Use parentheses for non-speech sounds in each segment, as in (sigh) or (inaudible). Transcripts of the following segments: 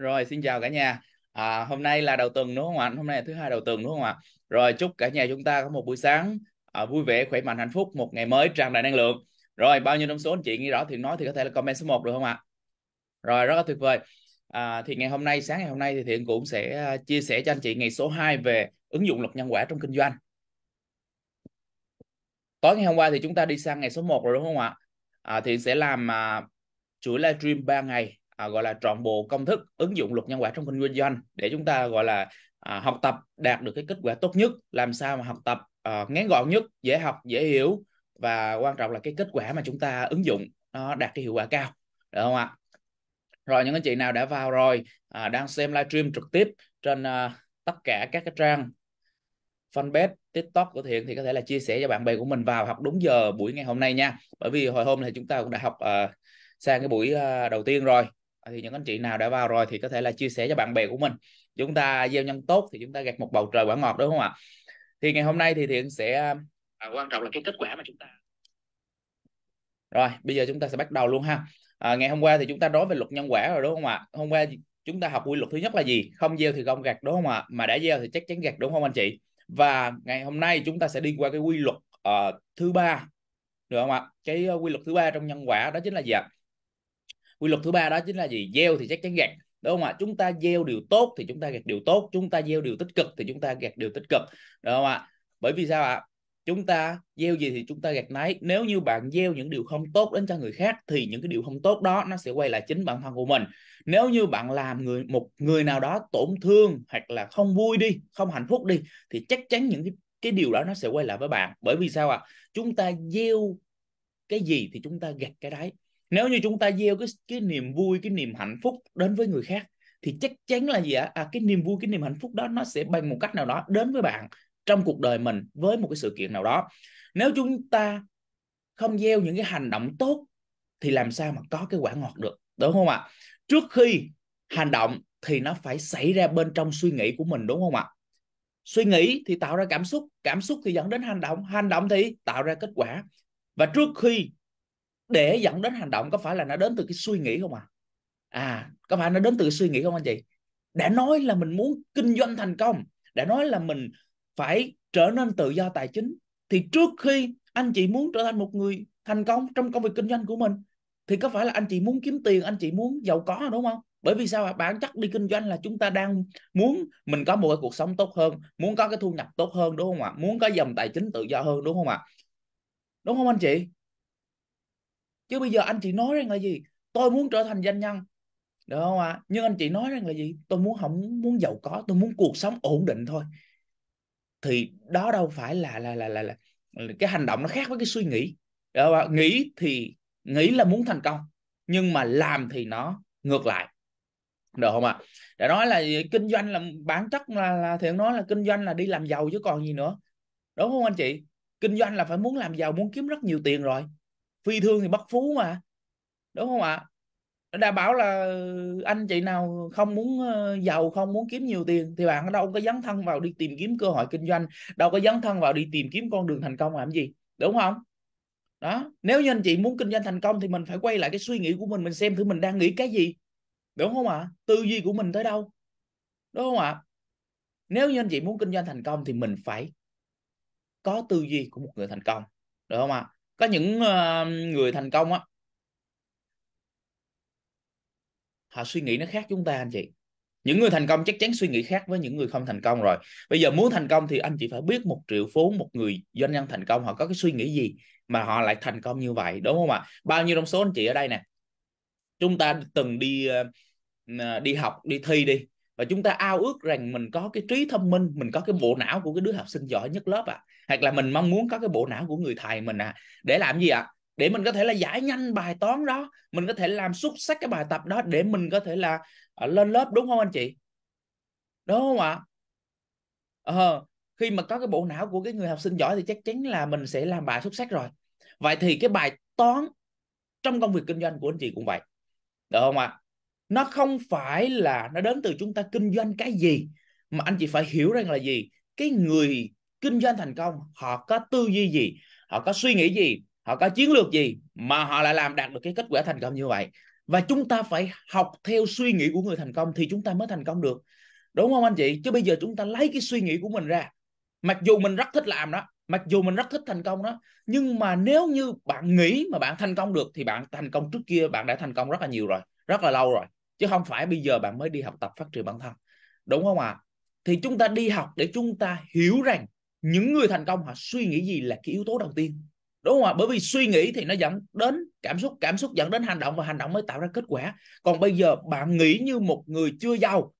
rồi xin chào cả nhà à, hôm nay là đầu tuần đúng không ạ hôm nay là thứ hai đầu tuần đúng không ạ rồi chúc cả nhà chúng ta có một buổi sáng à, vui vẻ khỏe mạnh hạnh phúc một ngày mới tràn đầy năng lượng rồi bao nhiêu trong số anh chị nghĩ rõ thì nói thì có thể là comment số 1 được không ạ rồi rất là tuyệt vời à, thì ngày hôm nay sáng ngày hôm nay thì thiện cũng sẽ à, chia sẻ cho anh chị ngày số 2 về ứng dụng luật nhân quả trong kinh doanh tối ngày hôm qua thì chúng ta đi sang ngày số 1 rồi đúng không ạ à, thiện sẽ làm à, chuỗi livestream 3 ngày à, gọi là trọn bộ công thức ứng dụng luật nhân quả trong kinh doanh để chúng ta gọi là à, học tập đạt được cái kết quả tốt nhất làm sao mà học tập à, ngắn gọn nhất dễ học dễ hiểu và quan trọng là cái kết quả mà chúng ta ứng dụng nó đạt cái hiệu quả cao được không ạ rồi những anh chị nào đã vào rồi à, đang xem livestream trực tiếp trên à, tất cả các cái trang fanpage tiktok của thiện thì có thể là chia sẻ cho bạn bè của mình vào học đúng giờ buổi ngày hôm nay nha bởi vì hồi hôm thì chúng ta cũng đã học à, sang cái buổi à, đầu tiên rồi thì những anh chị nào đã vào rồi thì có thể là chia sẻ cho bạn bè của mình chúng ta gieo nhân tốt thì chúng ta gặt một bầu trời quả ngọt đúng không ạ thì ngày hôm nay thì thiện sẽ à, quan trọng là cái kết quả mà chúng ta rồi bây giờ chúng ta sẽ bắt đầu luôn ha à, ngày hôm qua thì chúng ta nói về luật nhân quả rồi đúng không ạ hôm qua chúng ta học quy luật thứ nhất là gì không gieo thì không gặt đúng không ạ mà đã gieo thì chắc chắn gặt đúng không anh chị và ngày hôm nay chúng ta sẽ đi qua cái quy luật uh, thứ ba được không ạ cái ờ, quy luật thứ ba trong nhân quả đó chính là gì ạ quy luật thứ ba đó chính là gì gieo thì chắc chắn gặt đúng không ạ chúng ta gieo điều tốt thì chúng ta gặt điều tốt chúng ta gieo điều tích cực thì chúng ta gặt điều tích cực đúng không ạ bởi vì sao ạ chúng ta gieo gì thì chúng ta gặt nấy nếu như bạn gieo những điều không tốt đến cho người khác thì những cái điều không tốt đó nó sẽ quay lại chính bản thân của mình nếu như bạn làm người một người nào đó tổn thương hoặc là không vui đi không hạnh phúc đi thì chắc chắn những cái cái điều đó nó sẽ quay lại với bạn bởi vì sao ạ à? chúng ta gieo cái gì thì chúng ta gặt cái đấy nếu như chúng ta gieo cái cái niềm vui cái niềm hạnh phúc đến với người khác thì chắc chắn là gì ạ à, cái niềm vui cái niềm hạnh phúc đó nó sẽ bằng một cách nào đó đến với bạn trong cuộc đời mình với một cái sự kiện nào đó nếu chúng ta không gieo những cái hành động tốt thì làm sao mà có cái quả ngọt được đúng không ạ trước khi hành động thì nó phải xảy ra bên trong suy nghĩ của mình đúng không ạ suy nghĩ thì tạo ra cảm xúc cảm xúc thì dẫn đến hành động hành động thì tạo ra kết quả và trước khi để dẫn đến hành động có phải là nó đến từ cái suy nghĩ không à à có phải nó đến từ cái suy nghĩ không anh chị đã nói là mình muốn kinh doanh thành công đã nói là mình phải trở nên tự do tài chính thì trước khi anh chị muốn trở thành một người thành công trong công việc kinh doanh của mình thì có phải là anh chị muốn kiếm tiền anh chị muốn giàu có đúng không bởi vì sao bản chất đi kinh doanh là chúng ta đang muốn mình có một cái cuộc sống tốt hơn muốn có cái thu nhập tốt hơn đúng không ạ muốn có dòng tài chính tự do hơn đúng không ạ đúng không anh chị chứ bây giờ anh chị nói rằng là gì tôi muốn trở thành doanh nhân được không ạ nhưng anh chị nói rằng là gì tôi muốn không muốn giàu có tôi muốn cuộc sống ổn định thôi thì đó đâu phải là là là là, là cái hành động nó khác với cái suy nghĩ được không ạ? À? nghĩ thì nghĩ là muốn thành công nhưng mà làm thì nó ngược lại được không ạ để nói là kinh doanh là bản chất là, là thì nói là kinh doanh là đi làm giàu chứ còn gì nữa đúng không anh chị kinh doanh là phải muốn làm giàu muốn kiếm rất nhiều tiền rồi phi thương thì bất phú mà đúng không ạ nó đảm bảo là ừ, anh chị nào không muốn ờ, giàu không muốn kiếm nhiều tiền thì bạn đâu có dấn thân vào đi tìm kiếm cơ hội kinh doanh đâu có dấn thân vào đi tìm kiếm con đường thành công làm gì đúng không đó nếu như anh chị muốn kinh doanh thành công thì mình phải quay lại cái suy nghĩ của mình mình xem thử mình đang nghĩ cái gì đúng không ạ tư duy của mình tới đâu đúng không ạ nếu như anh chị muốn kinh doanh thành công thì mình phải có tư duy của một người thành công đúng không ạ có những ờ, người thành công á họ suy nghĩ nó khác chúng ta anh chị những người thành công chắc chắn suy nghĩ khác với những người không thành công rồi bây giờ muốn thành công thì anh chị phải biết một triệu phú một người doanh nhân thành công họ có cái suy nghĩ gì mà họ lại thành công như vậy đúng không ạ bao nhiêu trong số anh chị ở đây nè chúng ta từng đi ờ, đi học đi thi đi và chúng ta ao ước rằng mình có cái trí thông minh mình có cái bộ não của cái đứa học sinh giỏi nhất lớp à hoặc là mình mong muốn có cái bộ não của người thầy mình à để làm gì ạ à? để mình có thể là giải nhanh bài toán đó mình có thể làm xuất sắc cái bài tập đó để mình có thể là à, lên lớp đúng không anh chị đúng không ạ ờ, khi mà có cái bộ não của cái người học sinh giỏi thì chắc chắn là mình sẽ làm bài xuất sắc rồi vậy thì cái bài toán trong công việc kinh doanh của anh chị cũng vậy được không ạ nó không phải là nó đến từ chúng ta kinh doanh cái gì mà anh chị phải hiểu rằng là gì cái người kinh doanh thành công họ có tư duy gì họ có suy nghĩ gì họ có chiến lược gì mà họ lại làm đạt được cái kết quả thành công như vậy và chúng ta phải học theo suy nghĩ của người thành công thì chúng ta mới thành công được đúng không anh chị chứ bây giờ chúng ta lấy cái suy nghĩ của mình ra mặc dù mình rất thích làm đó mặc dù mình rất thích thành công đó nhưng mà nếu như bạn nghĩ mà bạn thành công được thì bạn thành công trước kia bạn đã thành công rất là nhiều rồi rất là lâu rồi chứ không phải bây giờ bạn mới đi học tập phát triển bản thân đúng không ạ à? thì chúng ta đi học để chúng ta hiểu rằng những người thành công họ suy nghĩ gì là cái yếu tố đầu tiên đúng không ạ à? bởi vì suy nghĩ thì nó dẫn đến cảm xúc cảm xúc dẫn đến hành động và hành động mới tạo ra kết quả còn bây giờ bạn nghĩ như một người chưa giàu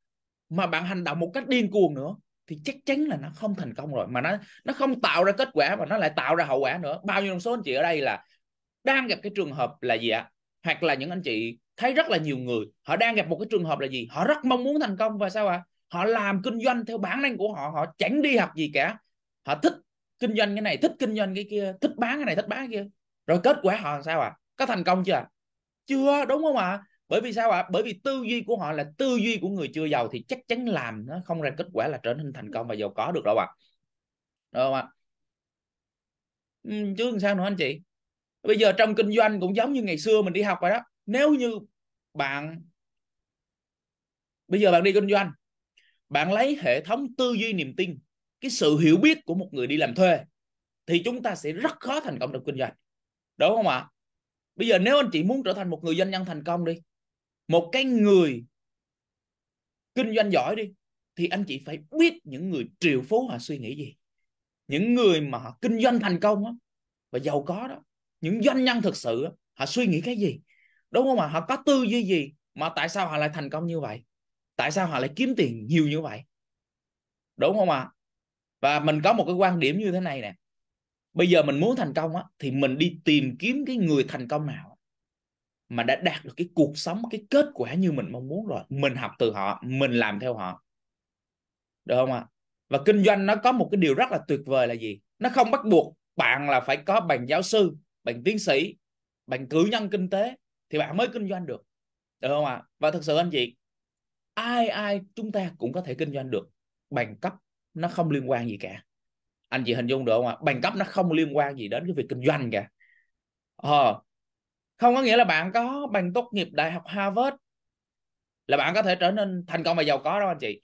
mà bạn hành động một cách điên cuồng nữa thì chắc chắn là nó không thành công rồi mà nó nó không tạo ra kết quả mà nó lại tạo ra hậu quả nữa bao nhiêu số anh chị ở đây là đang gặp cái trường hợp là gì ạ hoặc là những anh chị thấy rất là nhiều người họ đang gặp một cái trường hợp là gì họ rất mong muốn thành công và sao ạ à? họ làm kinh doanh theo bản năng của họ họ chẳng đi học gì cả họ thích kinh doanh cái này thích kinh doanh cái kia thích bán cái này thích bán cái kia rồi kết quả họ sao ạ à? có thành công chưa chưa đúng không ạ à? bởi vì sao ạ à? bởi vì tư duy của họ là tư duy của người chưa giàu thì chắc chắn làm nó không ra kết quả là trở nên thành công và giàu có được đâu ạ à. được không ạ à? ừ, chứ làm sao nữa anh chị bây giờ trong kinh doanh cũng giống như ngày xưa mình đi học rồi đó nếu như bạn bây giờ bạn đi kinh doanh bạn lấy hệ thống tư duy niềm tin cái sự hiểu biết của một người đi làm thuê thì chúng ta sẽ rất khó thành công trong kinh doanh đúng không ạ bây giờ nếu anh chị muốn trở thành một người doanh nhân thành công đi một cái người kinh doanh giỏi đi thì anh chị phải biết những người triệu phú họ suy nghĩ gì những người mà họ kinh doanh thành công đó, và giàu có đó những doanh nhân thực sự đó, họ suy nghĩ cái gì đúng không ạ họ có tư duy gì mà tại sao họ lại thành công như vậy tại sao họ lại kiếm tiền nhiều như vậy đúng không ạ và mình có một cái quan điểm như thế này nè bây giờ mình muốn thành công á thì mình đi tìm kiếm cái người thành công nào mà đã đạt được cái cuộc sống cái kết quả như mình mong muốn rồi mình học từ họ mình làm theo họ được không ạ và kinh doanh nó có một cái điều rất là tuyệt vời là gì nó không bắt buộc bạn là phải có bằng giáo sư bằng tiến sĩ bằng cử nhân kinh tế thì bạn mới kinh doanh được được không ạ và thực sự anh chị ai ai chúng ta cũng có thể kinh doanh được bằng cấp nó không liên quan gì cả anh chị hình dung được không ạ bằng cấp nó không liên quan gì đến cái việc kinh doanh cả ờ không có nghĩa là bạn có bằng tốt nghiệp đại học harvard là bạn có thể trở nên thành công và giàu có đâu anh chị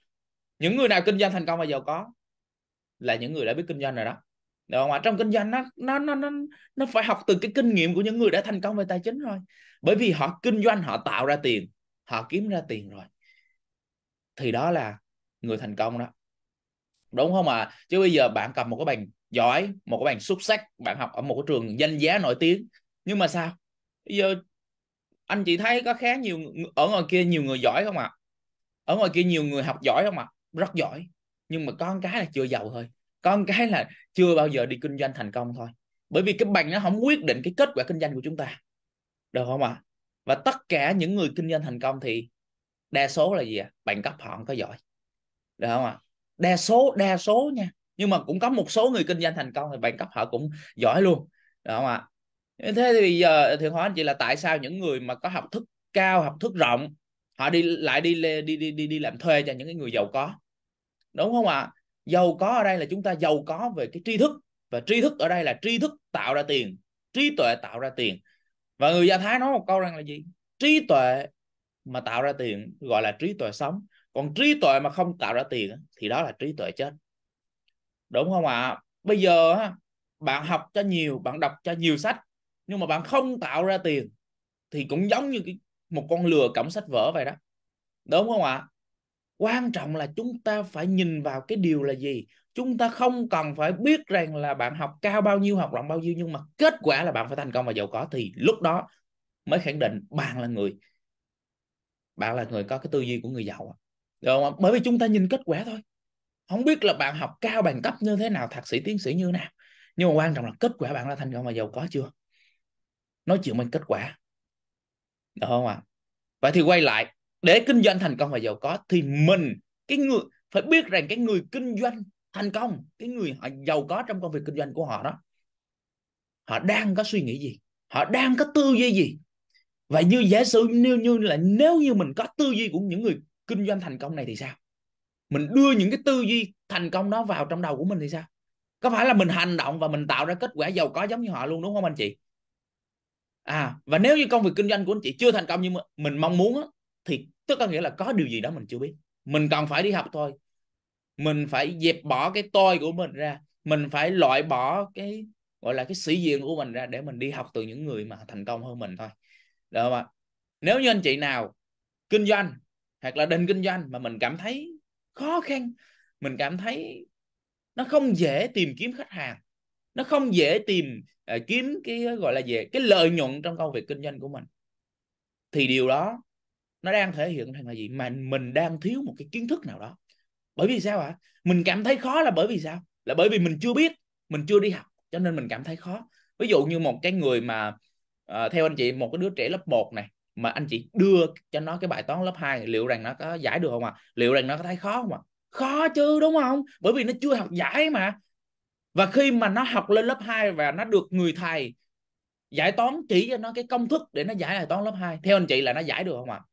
những người nào kinh doanh thành công và giàu có là những người đã biết kinh doanh rồi đó được không ạ trong kinh doanh nó nó nó nó nó phải học từ cái kinh nghiệm của những người đã thành công về tài chính rồi bởi vì họ kinh doanh họ tạo ra tiền họ kiếm ra tiền rồi thì đó là người thành công đó đúng không ạ à? chứ bây giờ bạn cầm một cái bằng giỏi một cái bằng xuất sắc bạn học ở một cái trường danh giá nổi tiếng nhưng mà sao bây giờ anh chị thấy có khá nhiều ở ngoài kia nhiều người giỏi không ạ à? ở ngoài kia nhiều người học giỏi không ạ à? rất giỏi nhưng mà con cái là chưa giàu thôi con cái là chưa bao giờ đi kinh doanh thành công thôi bởi vì cái bằng nó không quyết định cái kết quả kinh doanh của chúng ta được không ạ à? và tất cả những người kinh doanh thành công thì đa số là gì ạ à? bằng cấp họ không có giỏi được không ạ à? đa số đa số nha nhưng mà cũng có một số người kinh doanh thành công thì bằng cấp họ cũng giỏi luôn được không ạ à? thế thì giờ thì hỏi anh chị là tại sao những người mà có học thức cao học thức rộng họ đi lại đi đi đi đi, đi làm thuê cho những người giàu có đúng không ạ à? giàu có ở đây là chúng ta giàu có về cái tri thức và tri thức ở đây là tri thức tạo ra tiền trí tuệ tạo ra tiền và người do thái nói một câu rằng là gì trí tuệ mà tạo ra tiền gọi là trí tuệ sống còn trí tuệ mà không tạo ra tiền thì đó là trí tuệ chết đúng không ạ à? bây giờ bạn học cho nhiều bạn đọc cho nhiều sách nhưng mà bạn không tạo ra tiền thì cũng giống như một con lừa cổng sách vở vậy đó đúng không ạ à? quan trọng là chúng ta phải nhìn vào cái điều là gì chúng ta không cần phải biết rằng là bạn học cao bao nhiêu học rộng bao nhiêu nhưng mà kết quả là bạn phải thành công và giàu có thì lúc đó mới khẳng định bạn là người bạn là người có cái tư duy của người giàu được không bởi vì chúng ta nhìn kết quả thôi không biết là bạn học cao bằng cấp như thế nào thạc sĩ tiến sĩ như thế nào nhưng mà quan trọng là kết quả bạn đã thành công và giàu có chưa nói chuyện bằng kết quả được không ạ à? vậy thì quay lại để kinh doanh thành công và giàu có thì mình cái người phải biết rằng cái người kinh doanh thành công cái người họ giàu có trong công việc kinh doanh của họ đó họ đang có suy nghĩ gì họ đang có tư duy gì và như giả sử nếu như là nếu như mình có tư duy của những người kinh doanh thành công này thì sao mình đưa những cái tư duy thành công đó vào trong đầu của mình thì sao có phải là mình hành động và mình tạo ra kết quả giàu có giống như họ luôn đúng không anh chị à và nếu như công việc kinh doanh của anh chị chưa thành công như mình mong muốn thì tức có nghĩa là có điều gì đó mình chưa biết mình còn phải đi học thôi mình phải dẹp bỏ cái tôi của mình ra mình phải loại bỏ cái gọi là cái sĩ diện của mình ra để mình đi học từ những người mà thành công hơn mình thôi được không ạ nếu như anh chị nào kinh doanh hoặc là định kinh doanh mà mình cảm thấy khó khăn mình cảm thấy nó không dễ tìm kiếm khách hàng nó không dễ tìm uh, kiếm cái gọi là về cái lợi nhuận trong công việc kinh doanh của mình thì điều đó nó đang thể hiện rằng là gì mà mình đang thiếu một cái kiến thức nào đó bởi vì sao ạ à? mình cảm thấy khó là bởi vì sao là bởi vì mình chưa biết mình chưa đi học cho nên mình cảm thấy khó ví dụ như một cái người mà uh, theo anh chị một cái đứa trẻ lớp 1 này mà anh chị đưa cho nó cái bài toán lớp 2 liệu rằng nó có giải được không ạ à? liệu rằng nó có thấy khó không ạ à? khó chứ đúng không bởi vì nó chưa học giải mà và khi mà nó học lên lớp 2 và nó được người thầy giải toán chỉ cho nó cái công thức để nó giải bài toán lớp 2 theo anh chị là nó giải được không ạ à?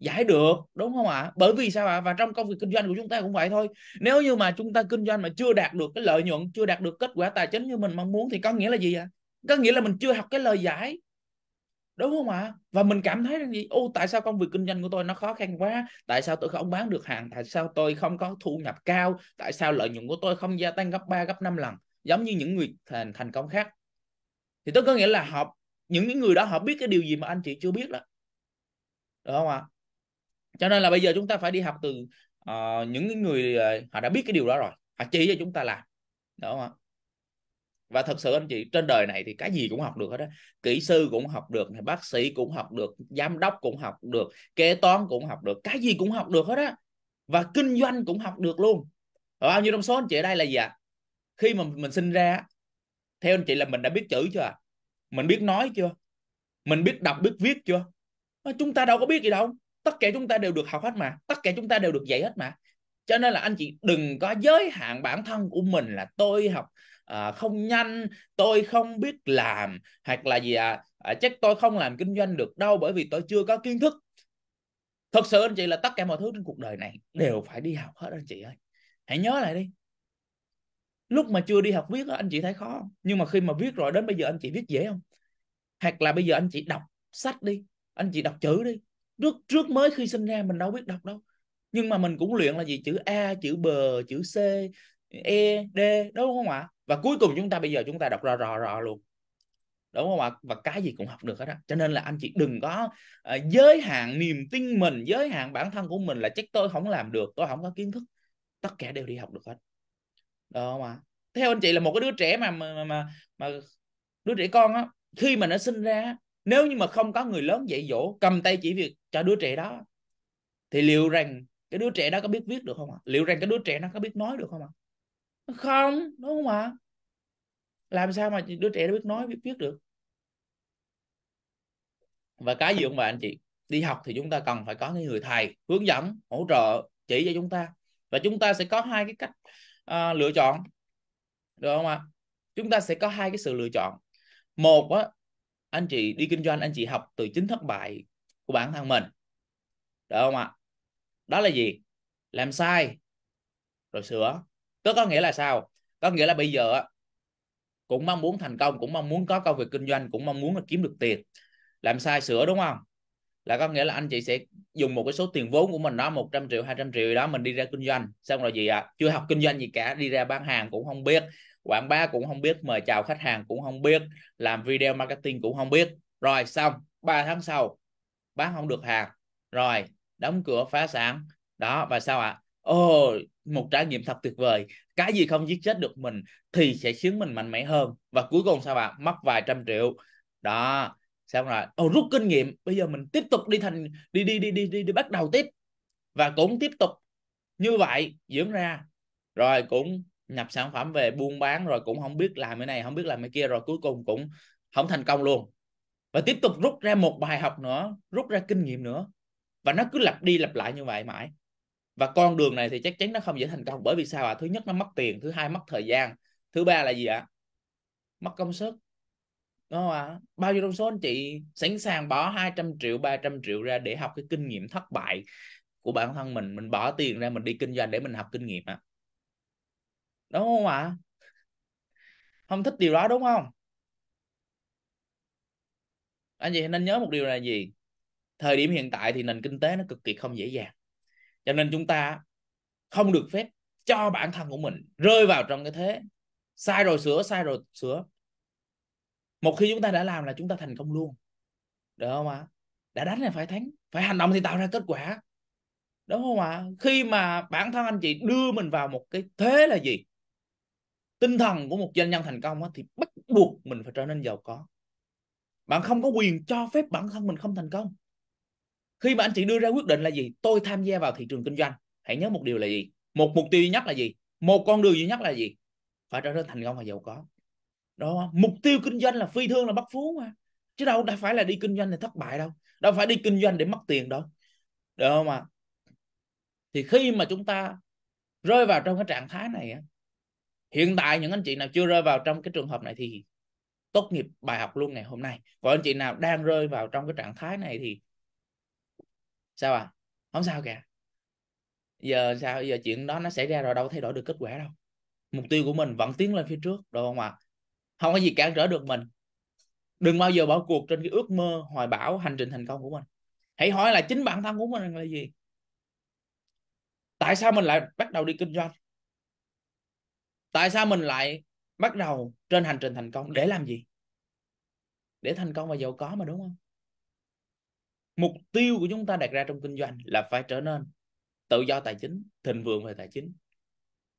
giải được đúng không ạ bởi vì sao ạ và trong công việc kinh doanh của chúng ta cũng vậy thôi nếu như mà chúng ta kinh doanh mà chưa đạt được cái lợi nhuận chưa đạt được kết quả tài chính như mình mong muốn thì có nghĩa là gì ạ à? có nghĩa là mình chưa học cái lời giải đúng không ạ và mình cảm thấy rằng gì ô tại sao công việc kinh doanh của tôi nó khó khăn quá tại sao tôi không bán được hàng tại sao tôi không có thu nhập cao tại sao lợi nhuận của tôi không gia tăng gấp 3, gấp 5 lần giống như những người thành, thành công khác thì tôi có nghĩa là họ những những người đó họ biết cái điều gì mà anh chị chưa biết đó đúng không ạ cho nên là bây giờ chúng ta phải đi học từ uh, những người uh, họ đã biết cái điều đó rồi họ chỉ cho chúng ta làm đúng không và thật sự anh chị trên đời này thì cái gì cũng học được hết á kỹ sư cũng học được bác sĩ cũng học được giám đốc cũng học được kế toán cũng học được cái gì cũng học được hết á và kinh doanh cũng học được luôn ở bao nhiêu trong số anh chị ở đây là gì ạ à? khi mà mình sinh ra theo anh chị là mình đã biết chữ chưa à? mình biết nói chưa mình biết đọc biết viết chưa chúng ta đâu có biết gì đâu tất cả chúng ta đều được học hết mà tất cả chúng ta đều được dạy hết mà cho nên là anh chị đừng có giới hạn bản thân của mình là tôi học à, không nhanh tôi không biết làm hoặc là gì à, à chắc tôi không làm kinh doanh được đâu bởi vì tôi chưa có kiến thức thật sự anh chị là tất cả mọi thứ trên cuộc đời này đều phải đi học hết anh chị ơi hãy nhớ lại đi lúc mà chưa đi học viết anh chị thấy khó không? nhưng mà khi mà viết rồi đến bây giờ anh chị viết dễ không hoặc là bây giờ anh chị đọc sách đi anh chị đọc chữ đi trước trước mới khi sinh ra mình đâu biết đọc đâu nhưng mà mình cũng luyện là gì chữ a chữ b chữ c e d đúng không ạ và cuối cùng chúng ta bây giờ chúng ta đọc rò rò rò luôn đúng không ạ và cái gì cũng học được hết á cho nên là anh chị đừng có uh, giới hạn niềm tin mình giới hạn bản thân của mình là chắc tôi không làm được tôi không có kiến thức tất cả đều đi học được hết đó mà theo anh chị là một cái đứa trẻ mà mà mà, mà đứa trẻ con á khi mà nó sinh ra nếu như mà không có người lớn dạy dỗ cầm tay chỉ việc cho đứa trẻ đó thì liệu rằng cái đứa trẻ đó có biết viết được không ạ liệu rằng cái đứa trẻ nó có biết nói được không ạ không đúng không ạ làm sao mà đứa trẻ nó biết nói biết viết được và cái gì không vậy anh chị đi học thì chúng ta cần phải có những người thầy hướng dẫn hỗ trợ chỉ cho chúng ta và chúng ta sẽ có hai cái cách uh, lựa chọn được không ạ chúng ta sẽ có hai cái sự lựa chọn một á, anh chị đi kinh doanh anh chị học từ chính thất bại của bản thân mình được không ạ đó là gì làm sai rồi sửa tức có nghĩa là sao có nghĩa là bây giờ cũng mong muốn thành công cũng mong muốn có công việc kinh doanh cũng mong muốn là kiếm được tiền làm sai sửa đúng không là có nghĩa là anh chị sẽ dùng một cái số tiền vốn của mình đó 100 triệu 200 triệu đó mình đi ra kinh doanh xong rồi gì ạ à? chưa học kinh doanh gì cả đi ra bán hàng cũng không biết quảng bá cũng không biết mời chào khách hàng cũng không biết làm video marketing cũng không biết rồi xong 3 tháng sau bán không được hàng rồi đóng cửa phá sản đó và sao ạ à? ồ một trải nghiệm thật tuyệt vời cái gì không giết chết được mình thì sẽ khiến mình mạnh mẽ hơn và cuối cùng sao ạ à? mất vài trăm triệu đó xong rồi ồ rút kinh nghiệm bây giờ mình tiếp tục đi thành đi đi đi đi đi, đi bắt đầu tiếp và cũng tiếp tục như vậy diễn ra rồi cũng nhập sản phẩm về buôn bán rồi cũng không biết làm cái này không biết làm cái kia rồi cuối cùng cũng không thành công luôn và tiếp tục rút ra một bài học nữa rút ra kinh nghiệm nữa và nó cứ lặp đi lặp lại như vậy mãi và con đường này thì chắc chắn nó không dễ thành công bởi vì sao ạ à? thứ nhất nó mất tiền thứ hai mất thời gian thứ ba là gì ạ à? mất công sức đúng không ạ à? bao nhiêu trong số anh chị sẵn sàng bỏ 200 triệu 300 triệu ra để học cái kinh nghiệm thất bại của bản thân mình mình bỏ tiền ra mình đi kinh doanh để mình học kinh nghiệm ạ à? đúng không ạ à? không thích điều đó đúng không anh chị nên nhớ một điều là gì thời điểm hiện tại thì nền kinh tế nó cực kỳ không dễ dàng cho nên chúng ta không được phép cho bản thân của mình rơi vào trong cái thế sai rồi sửa sai rồi sửa một khi chúng ta đã làm là chúng ta thành công luôn được không ạ à? đã đánh là phải thắng phải hành động thì tạo ra kết quả đúng không ạ à? khi mà bản thân anh chị đưa mình vào một cái thế là gì tinh thần của một doanh nhân thành công thì bắt buộc mình phải trở nên giàu có bạn không có quyền cho phép bản thân mình không thành công khi mà anh chị đưa ra quyết định là gì tôi tham gia vào thị trường kinh doanh hãy nhớ một điều là gì một mục tiêu duy nhất là gì một con đường duy nhất là gì phải trở nên thành công và giàu có đó mục tiêu kinh doanh là phi thương là bất phú mà chứ đâu đã phải là đi kinh doanh để thất bại đâu đâu phải đi kinh doanh để mất tiền đâu được không ạ thì khi mà chúng ta rơi vào trong cái trạng thái này hiện tại những anh chị nào chưa rơi vào trong cái trường hợp này thì tốt nghiệp bài học luôn ngày hôm nay còn anh chị nào đang rơi vào trong cái trạng thái này thì sao à không sao kìa giờ sao giờ chuyện đó nó xảy ra rồi đâu thay đổi được kết quả đâu mục tiêu của mình vẫn tiến lên phía trước đúng không ạ à? không có gì cản trở được mình đừng bao giờ bỏ cuộc trên cái ước mơ hoài bão hành trình thành công của mình hãy hỏi là chính bản thân của mình là gì tại sao mình lại bắt đầu đi kinh doanh tại sao mình lại bắt đầu trên hành trình thành công để làm gì để thành công và giàu có mà đúng không mục tiêu của chúng ta đặt ra trong kinh doanh là phải trở nên tự do tài chính thịnh vượng về tài chính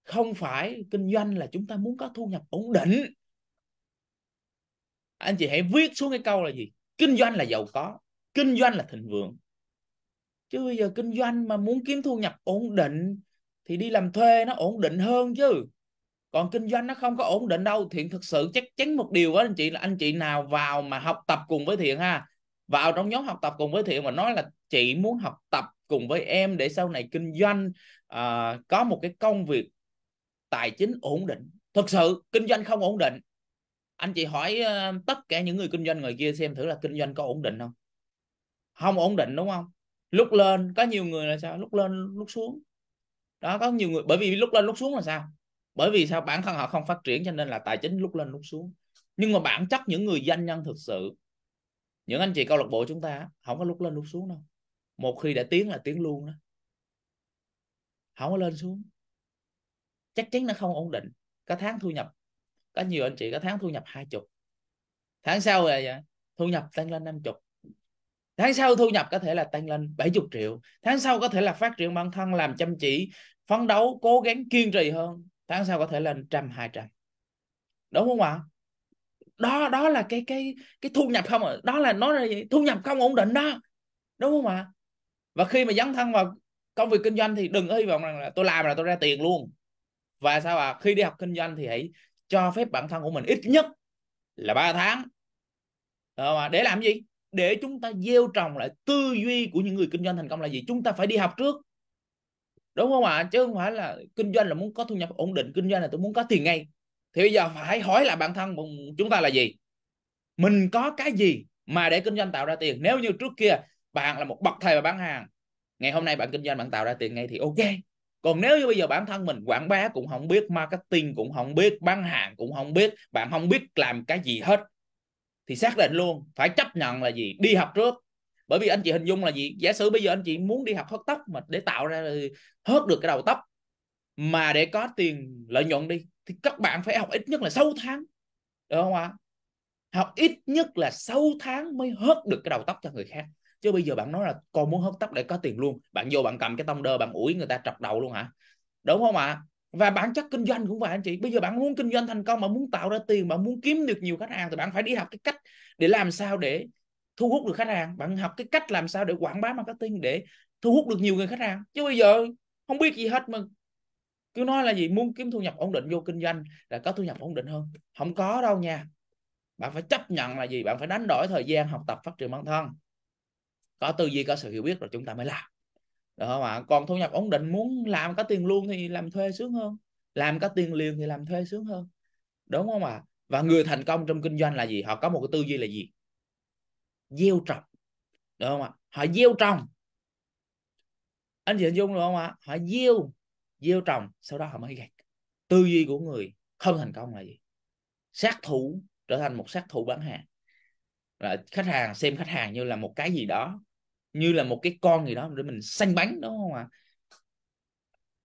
không phải kinh doanh là chúng ta muốn có thu nhập ổn định anh chị hãy viết xuống cái câu là gì kinh doanh là giàu có kinh doanh là thịnh vượng chứ bây giờ kinh doanh mà muốn kiếm thu nhập ổn định thì đi làm thuê nó ổn định hơn chứ còn kinh doanh nó không có ổn định đâu thiện thực sự chắc chắn một điều đó anh chị là anh chị nào vào mà học tập cùng với thiện ha vào trong nhóm học tập cùng với thiện mà nói là chị muốn học tập cùng với em để sau này kinh doanh uh, có một cái công việc tài chính ổn định thực sự kinh doanh không ổn định anh chị hỏi uh, tất cả những người kinh doanh người kia xem thử là kinh doanh có ổn định không không ổn định đúng không lúc lên có nhiều người là sao lúc lên lúc xuống đó có nhiều người bởi vì lúc lên lúc xuống là sao bởi vì sao bản thân họ không phát triển cho nên là tài chính lúc lên lúc xuống nhưng mà bản chất những người doanh nhân thực sự những anh chị câu lạc bộ chúng ta không có lúc lên lúc xuống đâu một khi đã tiến là tiến luôn đó không có lên xuống chắc chắn nó không ổn định có tháng thu nhập có nhiều anh chị có tháng thu nhập hai chục tháng sau là vậy? thu nhập tăng lên năm chục tháng sau thu nhập có thể là tăng lên 70 triệu tháng sau có thể là phát triển bản thân làm chăm chỉ phấn đấu cố gắng kiên trì hơn tháng sau có thể lên trăm hai trăm đúng không ạ đó đó là cái cái cái thu nhập không đó là nó là gì? thu nhập không ổn định đó đúng không ạ và khi mà dấn thân vào công việc kinh doanh thì đừng hy vọng rằng là tôi làm là tôi ra tiền luôn và sao ạ à? khi đi học kinh doanh thì hãy cho phép bản thân của mình ít nhất là 3 tháng à, để làm gì để chúng ta gieo trồng lại tư duy của những người kinh doanh thành công là gì chúng ta phải đi học trước đúng không ạ à? chứ không phải là kinh doanh là muốn có thu nhập ổn định kinh doanh là tôi muốn có tiền ngay thì bây giờ phải hỏi lại bản thân chúng ta là gì mình có cái gì mà để kinh doanh tạo ra tiền nếu như trước kia bạn là một bậc thầy và bán hàng ngày hôm nay bạn kinh doanh bạn tạo ra tiền ngay thì ok còn nếu như bây giờ bản thân mình quảng bá cũng không biết marketing cũng không biết bán hàng cũng không biết bạn không biết làm cái gì hết thì xác định luôn phải chấp nhận là gì đi học trước bởi vì anh chị hình dung là gì giả sử bây giờ anh chị muốn đi học hớt tóc mà để tạo ra hớt được cái đầu tóc mà để có tiền lợi nhuận đi thì các bạn phải học ít nhất là 6 tháng được không ạ học ít nhất là 6 tháng mới hớt được cái đầu tóc cho người khác chứ bây giờ bạn nói là con muốn hớt tóc để có tiền luôn bạn vô bạn cầm cái tông đơ bạn ủi người ta trọc đầu luôn hả đúng không ạ và bản chất kinh doanh cũng vậy anh chị bây giờ bạn muốn kinh doanh thành công mà muốn tạo ra tiền mà muốn kiếm được nhiều khách hàng thì bạn phải đi học cái cách để làm sao để thu hút được khách hàng bạn học cái cách làm sao để quảng bá marketing để thu hút được nhiều người khách hàng chứ bây giờ không biết gì hết mà cứ nói là gì muốn kiếm thu nhập ổn định vô kinh doanh là có thu nhập ổn định hơn không có đâu nha bạn phải chấp nhận là gì bạn phải đánh đổi thời gian học tập phát triển bản thân có tư duy có sự hiểu biết rồi chúng ta mới làm được không ạ còn thu nhập ổn định muốn làm có tiền luôn thì làm thuê sướng hơn làm có tiền liền thì làm thuê sướng hơn đúng không ạ à? và người thành công trong kinh doanh là gì họ có một cái tư duy là gì gieo trồng được không ạ họ gieo trồng anh chị hình dung được không ạ họ gieo gieo trồng sau đó họ mới gặt tư duy của người không thành công là gì sát thủ trở thành một sát thủ bán hàng là khách hàng xem khách hàng như là một cái gì đó như là một cái con gì đó để mình săn bắn đúng không ạ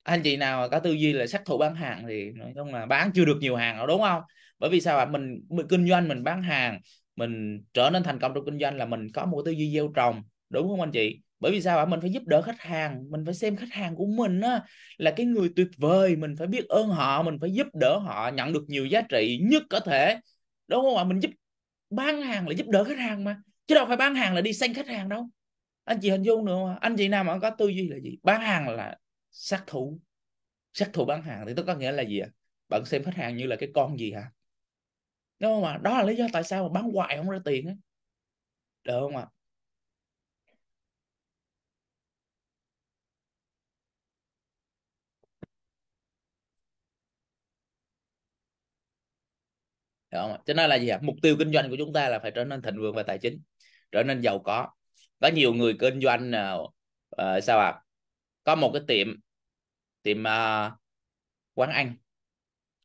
anh chị nào có tư duy là sát thủ bán hàng thì nói chung là bán chưa được nhiều hàng rồi đúng không bởi vì sao ạ mình, mình kinh doanh mình bán hàng mình trở nên thành công trong kinh doanh là mình có một tư duy gieo trồng đúng không anh chị bởi vì sao ạ mình phải giúp đỡ khách hàng mình phải xem khách hàng của mình á là cái người tuyệt vời mình phải biết ơn họ mình phải giúp đỡ họ nhận được nhiều giá trị nhất có thể đúng không ạ mình giúp bán hàng là giúp đỡ khách hàng mà chứ đâu phải bán hàng là đi sanh khách hàng đâu anh chị hình dung được không anh chị nào mà có tư duy là gì bán hàng là sát thủ sát thủ bán hàng thì tức có nghĩa là gì ạ bạn xem khách hàng như là cái con gì hả đúng không ạ đó là lý do tại sao mà bán hoài không ra tiền ấy. được không ạ Được không? ạ cho nên là gì ạ mục tiêu kinh doanh của chúng ta là phải trở nên thịnh vượng về tài chính trở nên giàu có có nhiều người kinh doanh nào uh, ờ, sao ạ có một cái tiệm tiệm uh, quán ăn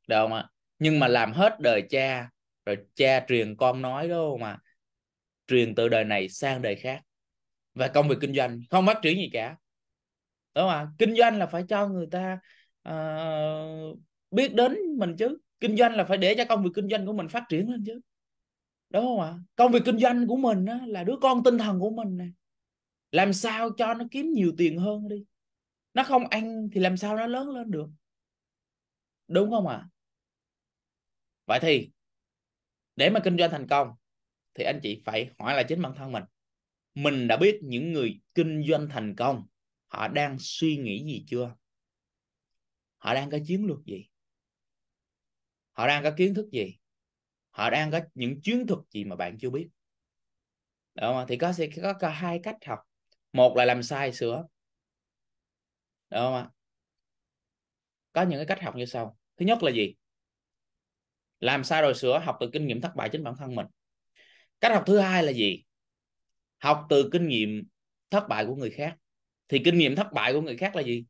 được không ạ nhưng mà làm hết đời cha rồi cha truyền con nói đó không à truyền từ đời này sang đời khác và công việc kinh doanh không phát triển gì cả đúng không à? kinh doanh là phải cho người ta uh, biết đến mình chứ kinh doanh là phải để cho công việc kinh doanh của mình phát triển lên chứ đúng không ạ à? công việc kinh doanh của mình á, là đứa con tinh thần của mình này làm sao cho nó kiếm nhiều tiền hơn đi nó không ăn thì làm sao nó lớn lên được đúng không ạ à? vậy thì để mà kinh doanh thành công thì anh chị phải hỏi lại chính bản thân mình mình đã biết những người kinh doanh thành công họ đang suy nghĩ gì chưa họ đang có chiến lược gì họ đang có kiến thức gì họ đang có những chiến thuật gì mà bạn chưa biết Đúng không? thì có sẽ có, có hai cách học một là làm sai sửa Đúng không ạ có những cái cách học như sau thứ nhất là gì làm sao rồi sửa học từ kinh nghiệm thất bại chính bản thân mình cách học thứ hai là gì học từ kinh nghiệm thất bại của người khác thì kinh nghiệm thất bại của người khác là gì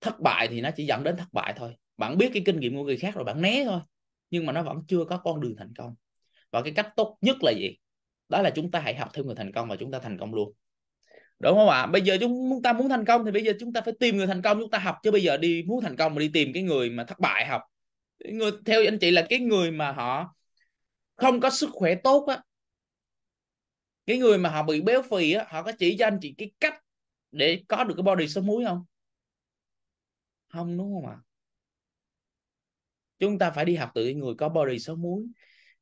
thất bại thì nó chỉ dẫn đến thất bại thôi bạn biết cái kinh nghiệm của người khác rồi bạn né thôi nhưng mà nó vẫn chưa có con đường thành công và cái cách tốt nhất là gì đó là chúng ta hãy học theo người thành công và chúng ta thành công luôn đúng không ạ bây giờ chúng ta muốn thành công thì bây giờ chúng ta phải tìm người thành công chúng ta học chứ bây giờ đi muốn thành công mà đi tìm cái người mà thất bại học người theo anh chị là cái người mà họ không có sức khỏe tốt á cái người mà họ bị béo phì á họ có chỉ cho anh chị cái cách để có được cái body số muối không không đúng không ạ à? chúng ta phải đi học từ người có body số muối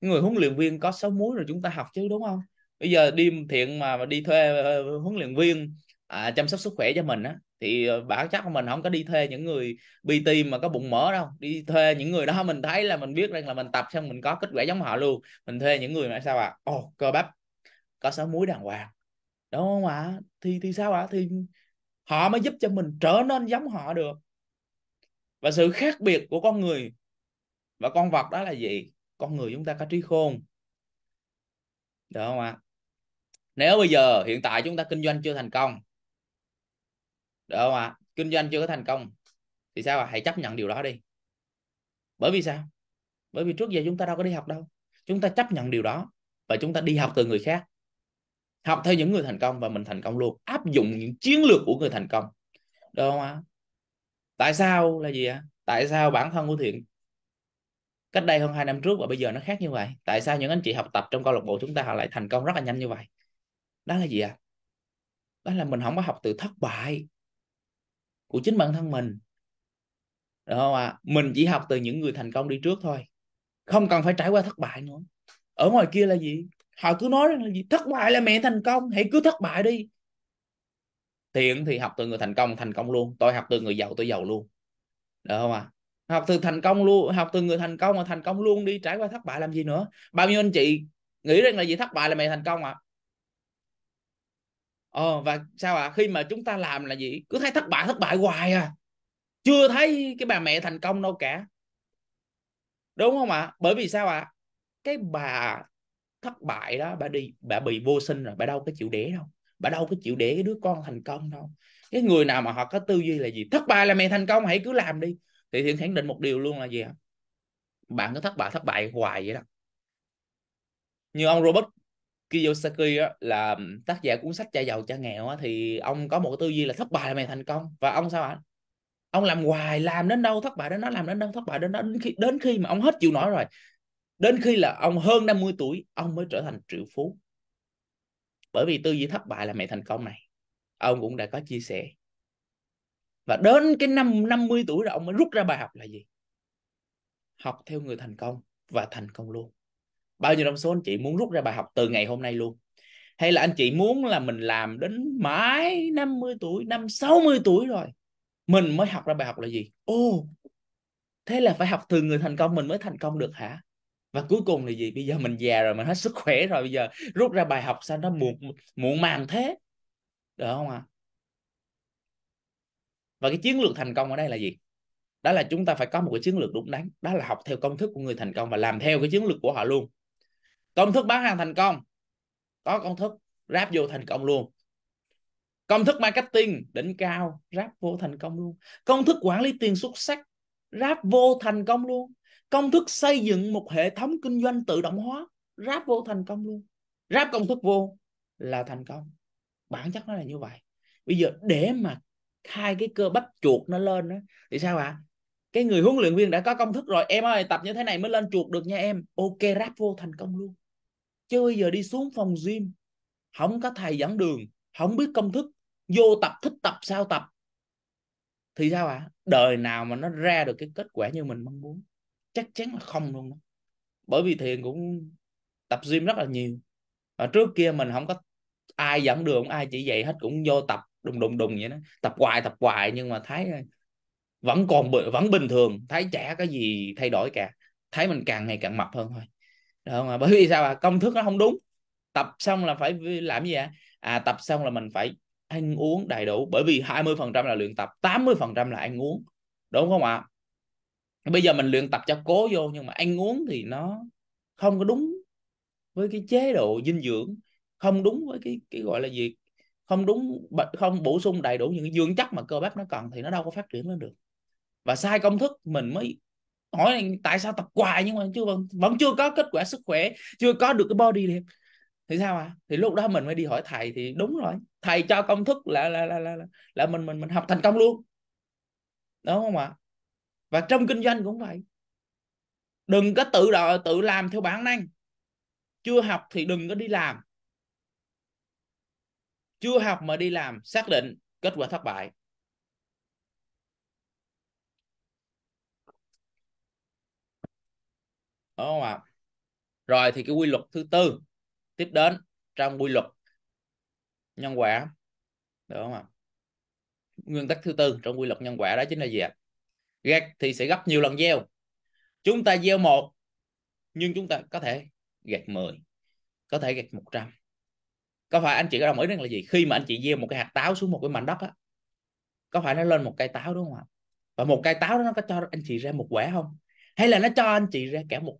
người huấn luyện viên có số muối rồi chúng ta học chứ đúng không bây giờ đi thiện mà đi thuê ờ, huấn luyện viên à, chăm sóc sức khỏe cho mình á thì ờ, bản chắc mình không có đi thuê những người PT mà có bụng mỡ đâu đi thuê những người đó mình thấy là mình biết rằng là mình tập xong mình có kết quả giống họ luôn mình thuê những người mà sao à ồ oh, cơ bắp có sáu muối đàng hoàng đúng không ạ à? thì thì sao ạ à? thì họ mới giúp cho mình trở nên giống họ được và sự khác biệt của con người và con vật đó là gì con người chúng ta có trí khôn đúng không ạ à? nếu bây giờ hiện tại chúng ta kinh doanh chưa thành công được không ạ kinh doanh chưa có thành công thì sao à? hãy chấp nhận điều đó đi bởi vì sao bởi vì trước giờ chúng ta đâu có đi học đâu chúng ta chấp nhận điều đó và chúng ta đi học từ người khác học theo những người thành công và mình thành công luôn áp dụng những chiến lược của người thành công được không ạ tại sao là gì ạ à? tại sao bản thân của thiện cách đây hơn 2 năm trước và bây giờ nó khác như vậy tại sao những anh chị học tập trong câu lạc bộ chúng ta họ lại thành công rất là nhanh như vậy đó là gì ạ à? đó là mình không có học từ thất bại của chính bản thân mình được không ạ à? mình chỉ học từ những người thành công đi trước thôi không cần phải trải qua thất bại nữa ở ngoài kia là gì họ cứ nói rằng là gì thất bại là mẹ thành công hãy cứ thất bại đi thiện thì học từ người thành công thành công luôn tôi học từ người giàu tôi giàu luôn được không ạ à? học từ thành công luôn học từ người thành công mà thành công luôn đi trải qua thất bại làm gì nữa bao nhiêu anh chị nghĩ rằng là gì thất bại là mẹ thành công à ờ và sao ạ à? khi mà chúng ta làm là gì cứ thấy thất bại thất bại hoài à chưa thấy cái bà mẹ thành công đâu cả đúng không ạ à? bởi vì sao ạ à? cái bà thất bại đó bà đi bà bị vô sinh rồi bà đâu có chịu đẻ đâu bà đâu có chịu đẻ cái đứa con thành công đâu cái người nào mà họ có tư duy là gì thất bại là mẹ thành công hãy cứ làm đi thì thiện khẳng định một điều luôn là gì ạ bạn cứ thất bại thất bại hoài vậy đó như ông Robert Kiyosaki á, là tác giả cuốn sách cha giàu cha nghèo á, thì ông có một tư duy là thất bại là mày thành công và ông sao ạ ông làm hoài làm đến đâu thất bại đến đó làm đến đâu thất bại đến đó đến khi đến khi mà ông hết chịu nổi rồi đến khi là ông hơn 50 tuổi ông mới trở thành triệu phú bởi vì tư duy thất bại là mẹ thành công này ông cũng đã có chia sẻ và đến cái năm 50 tuổi rồi ông mới rút ra bài học là gì học theo người thành công và thành công luôn bao nhiêu trong số anh chị muốn rút ra bài học từ ngày hôm nay luôn hay là anh chị muốn là mình làm đến mãi 50 tuổi năm 60 tuổi rồi mình mới học ra bài học là gì ô thế là phải học từ người thành công mình mới thành công được hả và cuối cùng là gì bây giờ mình già rồi mình hết sức khỏe rồi bây giờ rút ra bài học sao nó muộn muộn màng thế được không ạ à? và cái chiến lược thành công ở đây là gì đó là chúng ta phải có một cái chiến lược đúng đắn đó là học theo công thức của người thành công và làm theo cái chiến lược của họ luôn công thức bán hàng thành công có công thức ráp vô thành công luôn công thức marketing đỉnh cao ráp vô thành công luôn công thức quản lý tiền xuất sắc ráp vô thành công luôn công thức xây dựng một hệ thống kinh doanh tự động hóa ráp vô thành công luôn ráp công thức vô là thành công bản chất nó là như vậy bây giờ để mà hai cái cơ bắp chuột nó lên đó, thì sao ạ à? cái người huấn luyện viên đã có công thức rồi em ơi tập như thế này mới lên chuột được nha em ok rap vô thành công luôn chứ bây giờ đi xuống phòng gym không có thầy dẫn đường không biết công thức vô tập thích tập sao tập thì sao ạ à? đời nào mà nó ra được cái kết quả như mình mong muốn chắc chắn là không luôn đó. bởi vì thiền cũng tập gym rất là nhiều ở trước kia mình không có ai dẫn đường ai chỉ dạy hết cũng vô tập đùng đùng đùng vậy đó tập hoài tập hoài nhưng mà thấy vẫn còn vẫn bình thường thấy chả có gì thay đổi cả thấy mình càng ngày càng mập hơn thôi được không ạ bởi vì sao à công thức nó không đúng tập xong là phải làm gì ạ à? à tập xong là mình phải ăn uống đầy đủ bởi vì 20% là luyện tập 80% là ăn uống đúng không ạ bây giờ mình luyện tập cho cố vô nhưng mà ăn uống thì nó không có đúng với cái chế độ dinh dưỡng không đúng với cái cái gọi là gì không đúng không bổ sung đầy đủ những dưỡng chất mà cơ bắp nó cần thì nó đâu có phát triển lên được và sai công thức mình mới hỏi là tại sao tập hoài nhưng mà chưa vẫn, vâng, vẫn chưa có kết quả sức khỏe chưa có được cái body đẹp thì sao à thì lúc đó mình mới đi hỏi thầy thì đúng rồi thầy cho công thức là là là là là mình mình mình học thành công luôn đúng không ạ và trong kinh doanh cũng vậy đừng có tự đòi tự làm theo bản năng chưa học thì đừng có đi làm chưa học mà đi làm xác định kết quả thất bại đúng không ạ rồi thì cái quy luật thứ tư tiếp đến trong quy luật nhân quả được không ạ nguyên tắc thứ tư trong quy luật nhân quả đó chính là gì ạ gặt thì sẽ gấp nhiều lần gieo chúng ta gieo một nhưng chúng ta có thể gặt 10 có thể gặt 100 có phải anh chị có đồng ý rằng là gì khi mà anh chị gieo một cái hạt táo xuống một cái mảnh đất á có phải nó lên một cây táo đúng không ạ và một cây táo đó nó có cho anh chị ra một quả không hay là nó cho anh chị ra cả một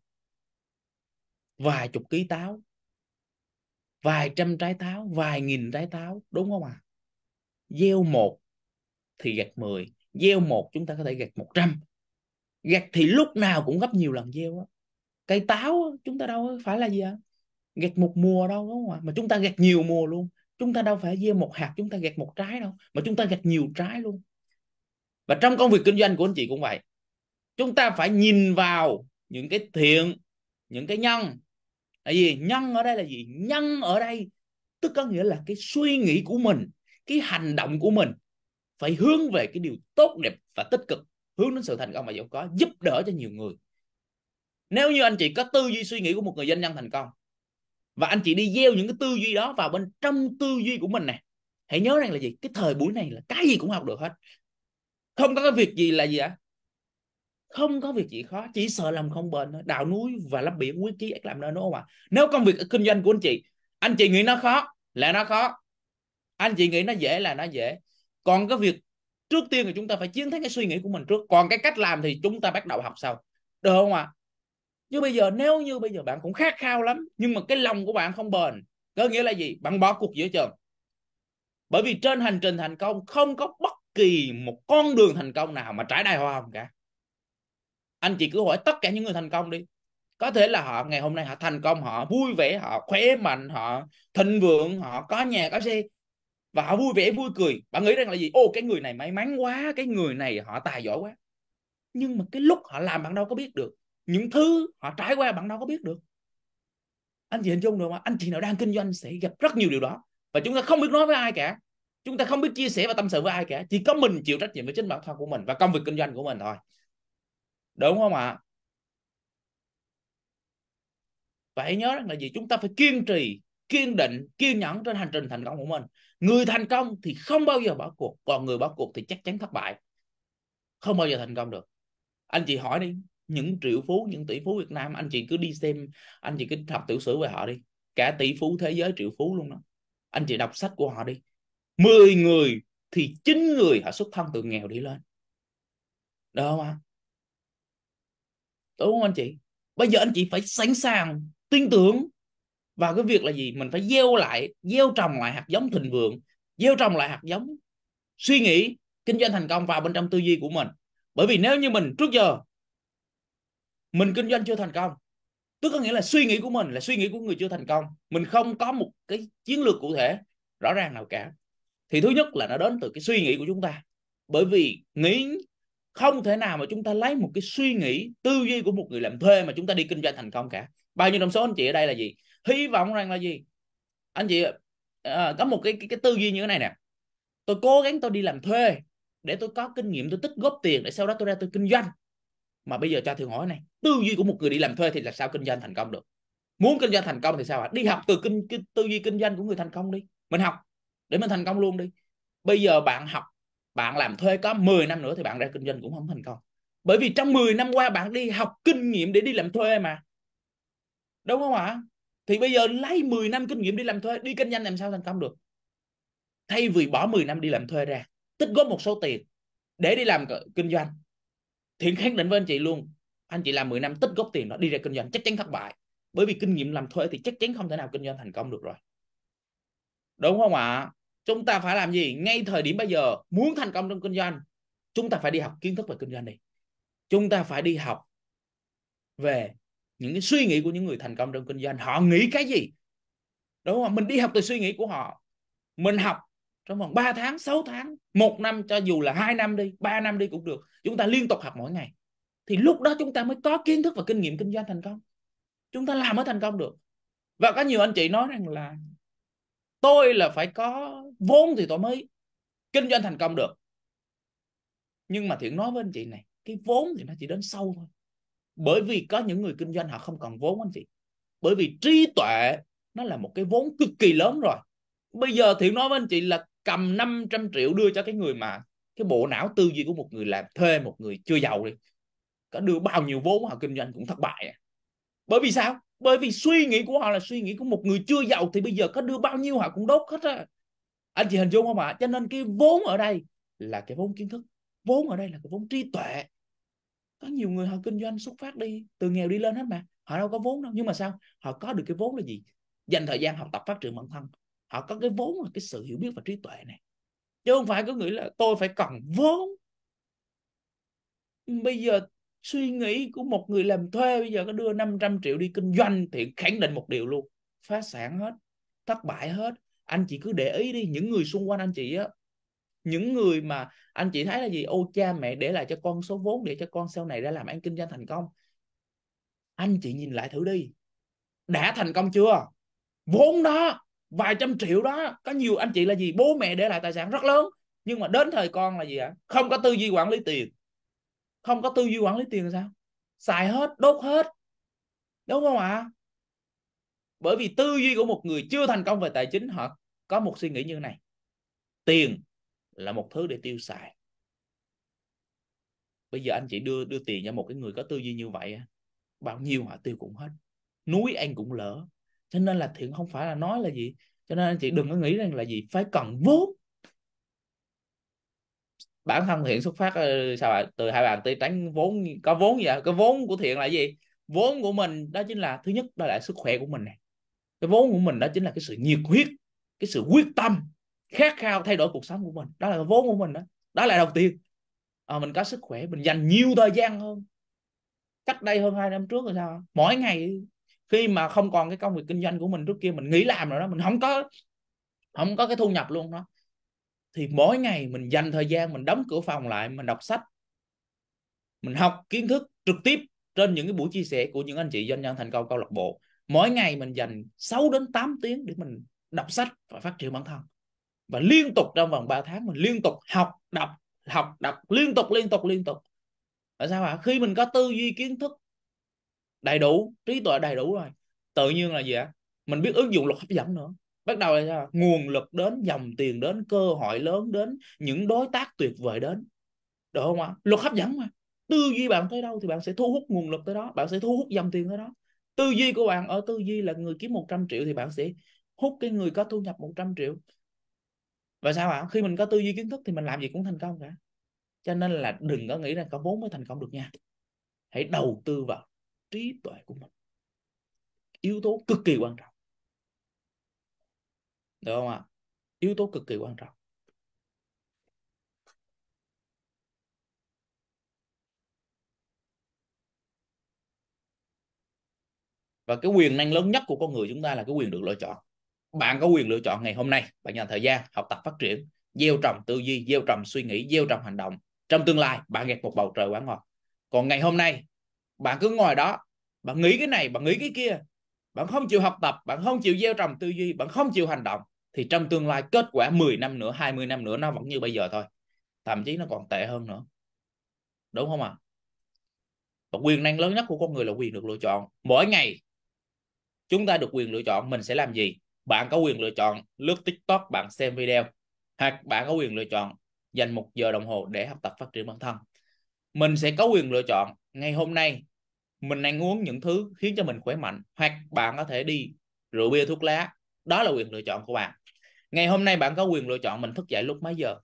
vài chục ký táo vài trăm trái táo vài nghìn trái táo đúng không ạ à? gieo một thì gặt mười gieo một chúng ta có thể gặt một trăm gặt thì lúc nào cũng gấp nhiều lần gieo á cây táo chúng ta đâu phải là gì ạ à? gặt một mùa đâu đúng không ạ à? mà chúng ta gặt nhiều mùa luôn chúng ta đâu phải gieo một hạt chúng ta gặt một trái đâu mà chúng ta gặt nhiều trái luôn và trong công việc kinh doanh của anh chị cũng vậy chúng ta phải nhìn vào những cái thiện những cái nhân tại vì nhân ở đây là gì nhân ở đây tức có nghĩa là cái suy nghĩ của mình cái hành động của mình phải hướng về cái điều tốt đẹp và tích cực hướng đến sự thành công và giàu có giúp đỡ cho nhiều người nếu như anh chị có tư duy suy nghĩ của một người doanh nhân thành công và anh chị đi gieo những cái tư duy đó vào bên trong tư duy của mình nè hãy nhớ rằng là gì cái thời buổi này là cái gì cũng học được hết không có cái việc gì là gì ạ à? không có việc gì khó chỉ sợ làm không bền thôi đào núi và lấp biển quyết chí làm nơi nổ mà nếu công việc kinh doanh của anh chị anh chị nghĩ nó khó là nó khó anh chị nghĩ nó dễ là nó dễ còn cái việc trước tiên thì chúng ta phải chiến thắng cái suy nghĩ của mình trước còn cái cách làm thì chúng ta bắt đầu học sau được không ạ à? chứ bây giờ nếu như bây giờ bạn cũng khát khao lắm nhưng mà cái lòng của bạn không bền có nghĩa là gì bạn bỏ cuộc giữa chừng bởi vì trên hành trình thành công không có bất kỳ một con đường thành công nào mà trải đầy hoa hồng cả anh chị cứ hỏi tất cả những người thành công đi có thể là họ ngày hôm nay họ thành công họ vui vẻ họ khỏe mạnh họ thịnh vượng họ có nhà có xe và họ vui vẻ vui cười bạn nghĩ rằng là gì ô cái người này may mắn quá cái người này họ tài giỏi quá nhưng mà cái lúc họ làm bạn đâu có biết được những thứ họ trải qua bạn đâu có biết được anh chị hình dung được mà anh chị nào đang kinh doanh sẽ gặp rất nhiều điều đó và chúng ta không biết nói với ai cả chúng ta không biết chia sẻ và tâm sự với ai cả chỉ có mình chịu trách nhiệm với chính bản thân của mình và công việc kinh doanh của mình thôi đúng không ạ và hãy nhớ rằng là gì chúng ta phải kiên trì kiên định kiên nhẫn trên hành trình thành công của mình người thành công thì không bao giờ bỏ cuộc còn người bỏ cuộc thì chắc chắn thất bại không bao giờ thành công được anh chị hỏi đi những triệu phú những tỷ phú Việt Nam anh chị cứ đi xem anh chị cứ đọc tiểu sử về họ đi cả tỷ phú thế giới triệu phú luôn đó anh chị đọc sách của họ đi 10 người thì chín người họ xuất thân từ nghèo đi lên được không ạ đúng không anh chị bây giờ anh chị phải sẵn sàng tin tưởng vào cái việc là gì mình phải gieo lại gieo trồng lại hạt giống thịnh vượng gieo trồng lại hạt giống suy nghĩ kinh doanh thành công vào bên trong tư duy của mình bởi vì nếu như mình trước giờ mình kinh doanh chưa thành công tức có nghĩa là suy nghĩ của mình là suy nghĩ của người chưa thành công mình không có một cái chiến lược cụ thể rõ ràng nào cả thì thứ nhất là nó đến từ cái suy nghĩ của chúng ta bởi vì nghĩ không thể nào mà chúng ta lấy một cái suy nghĩ tư duy của một người làm thuê mà chúng ta đi kinh doanh thành công cả bao nhiêu trong số anh chị ở đây là gì hy vọng rằng là gì anh chị à, có một cái, cái cái tư duy như thế này nè tôi cố gắng tôi đi làm thuê để tôi có kinh nghiệm tôi tích góp tiền để sau đó tôi ra tôi kinh doanh mà bây giờ cho thường hỏi này tư duy của một người đi làm thuê thì là sao kinh doanh thành công được muốn kinh doanh thành công thì sao ạ đi học từ kinh, kinh tư duy kinh doanh của người thành công đi mình học để mình thành công luôn đi bây giờ bạn học bạn làm thuê có 10 năm nữa thì bạn ra kinh doanh cũng không thành công bởi vì trong 10 năm qua bạn đi học kinh nghiệm để đi làm thuê mà đúng không ạ thì bây giờ lấy 10 năm kinh nghiệm đi làm thuê đi kinh doanh làm sao thành công được thay vì bỏ 10 năm đi làm thuê ra tích góp một số tiền để đi làm kinh doanh thì khẳng định với anh chị luôn anh chị làm 10 năm tích góp tiền đó đi ra kinh doanh chắc chắn thất bại bởi vì kinh nghiệm làm thuê thì chắc chắn không thể nào kinh doanh thành công được rồi đúng không ạ à? chúng ta phải làm gì ngay thời điểm bây giờ muốn thành công trong kinh doanh chúng ta phải đi học kiến thức về kinh doanh đi chúng ta phải đi học về những cái suy nghĩ của những người thành công trong kinh doanh họ nghĩ cái gì đúng không mình đi học từ suy nghĩ của họ mình học trong vòng 3 tháng 6 tháng một năm cho dù là hai năm đi 3 năm đi cũng được chúng ta liên tục học mỗi ngày thì lúc đó chúng ta mới có kiến thức và kinh nghiệm kinh doanh thành công chúng ta làm mới thành công được và có nhiều anh chị nói rằng là tôi là phải có vốn thì tôi mới kinh doanh thành công được nhưng mà thiện nói với anh chị này cái vốn thì nó chỉ đến sâu thôi bởi vì có những người kinh doanh họ không cần vốn anh chị bởi vì trí tuệ nó là một cái vốn cực kỳ lớn rồi bây giờ thiện nói với anh chị là cầm 500 triệu đưa cho cái người mà cái bộ não tư duy của một người làm thuê một người chưa giàu đi có đưa bao nhiêu vốn họ kinh doanh cũng thất bại à. bởi vì sao bởi vì suy nghĩ của họ là suy nghĩ của một người chưa giàu thì bây giờ có đưa bao nhiêu họ cũng đốt hết á anh chị hình dung không ạ cho nên cái vốn ở đây là cái vốn kiến thức vốn ở đây là cái vốn trí tuệ có nhiều người họ kinh doanh xuất phát đi từ nghèo đi lên hết mà họ đâu có vốn đâu nhưng mà sao họ có được cái vốn là gì dành thời gian học tập phát triển bản thân họ có cái vốn là cái sự hiểu biết và trí tuệ này chứ không phải có nghĩa là tôi phải cần vốn bây giờ suy nghĩ của một người làm thuê bây giờ có đưa 500 triệu đi kinh doanh thì khẳng định một điều luôn phá sản hết thất bại hết anh chị cứ để ý đi những người xung quanh anh chị á những người mà anh chị thấy là gì ô cha mẹ để lại cho con số vốn để cho con sau này ra làm ăn kinh doanh thành công anh chị nhìn lại thử đi đã thành công chưa vốn đó vài trăm triệu đó có nhiều anh chị là gì bố mẹ để lại tài sản rất lớn nhưng mà đến thời con là gì ạ không có tư duy quản lý tiền không có tư duy quản lý tiền là sao xài hết đốt hết đúng không ạ bởi vì tư duy của một người chưa thành công về tài chính họ có một suy nghĩ như này tiền là một thứ để tiêu xài bây giờ anh chị đưa đưa tiền cho một cái người có tư duy như vậy bao nhiêu họ tiêu cũng hết núi anh cũng lỡ cho nên là thiện không phải là nói là gì cho nên anh chị đừng có nghĩ rằng là gì phải cần vốn bản thân thiện xuất phát ờ, sao ạ từ hai bạn tay tránh vốn có vốn gì vậy cái vốn của thiện là gì vốn của mình đó chính là thứ nhất đó là sức khỏe của mình này cái vốn của mình đó chính là cái sự nhiệt huyết cái sự quyết tâm khát khao thay đổi cuộc sống của mình đó là cái vốn của mình đó đó là đầu tiên à, mình có sức khỏe mình dành nhiều thời gian hơn cách đây hơn hai năm trước rồi sao mỗi ngày khi mà không còn cái công việc kinh doanh của mình trước kia mình nghỉ làm rồi đó mình không có không có cái thu nhập luôn đó thì mỗi ngày mình dành thời gian mình đóng cửa phòng lại mình đọc sách mình học kiến thức trực tiếp trên những cái buổi chia sẻ của những anh chị doanh nhân thành công câu lạc bộ mỗi ngày mình dành 6 đến 8 tiếng để mình đọc sách và phát triển bản thân và liên tục trong vòng 3 tháng mình liên tục học đọc học đọc liên tục liên tục liên tục tại sao ạ khi mình có tư duy kiến thức đầy đủ trí tuệ đầy đủ rồi tự nhiên là gì ạ mình biết ứng dụng luật hấp dẫn nữa bắt đầu là nguồn lực đến dòng tiền đến cơ hội lớn đến những đối tác tuyệt vời đến được không ạ luật hấp dẫn mà tư duy bạn tới đâu thì bạn sẽ thu hút nguồn lực tới đó bạn sẽ thu hút dòng tiền tới đó tư duy của bạn ở tư duy là người kiếm 100 triệu thì bạn sẽ hút cái người có thu nhập 100 triệu và sao ạ khi mình có tư duy kiến thức thì mình làm gì cũng thành công cả cho nên là đừng có nghĩ rằng có vốn mới thành công được nha hãy đầu tư vào trí tuệ của mình yếu tố cực kỳ quan trọng được không ạ yếu tố cực kỳ quan trọng và cái quyền năng lớn nhất của con người chúng ta là cái quyền được lựa chọn bạn có quyền lựa chọn ngày hôm nay bạn dành thời gian học tập phát triển gieo trồng tư duy gieo trồng suy nghĩ gieo trồng hành động trong tương lai bạn gặt một bầu trời quả ngọt còn ngày hôm nay bạn cứ ngồi đó bạn nghĩ cái này bạn nghĩ cái kia bạn không chịu học tập bạn không chịu gieo trồng tư duy bạn không chịu hành động thì trong tương lai kết quả 10 năm nữa 20 năm nữa nó vẫn như bây giờ thôi thậm chí nó còn tệ hơn nữa đúng không ạ à? và quyền năng lớn nhất của con người là quyền được lựa chọn mỗi ngày chúng ta được quyền lựa chọn mình sẽ làm gì bạn có quyền lựa chọn lướt tiktok bạn xem video hoặc bạn có quyền lựa chọn dành một giờ đồng hồ để học tập phát triển bản thân mình sẽ có quyền lựa chọn ngày hôm nay mình ăn uống những thứ khiến cho mình khỏe mạnh hoặc bạn có thể đi rượu bia thuốc lá đó là quyền lựa chọn của bạn ngày hôm nay bạn có quyền lựa chọn mình thức dậy lúc mấy giờ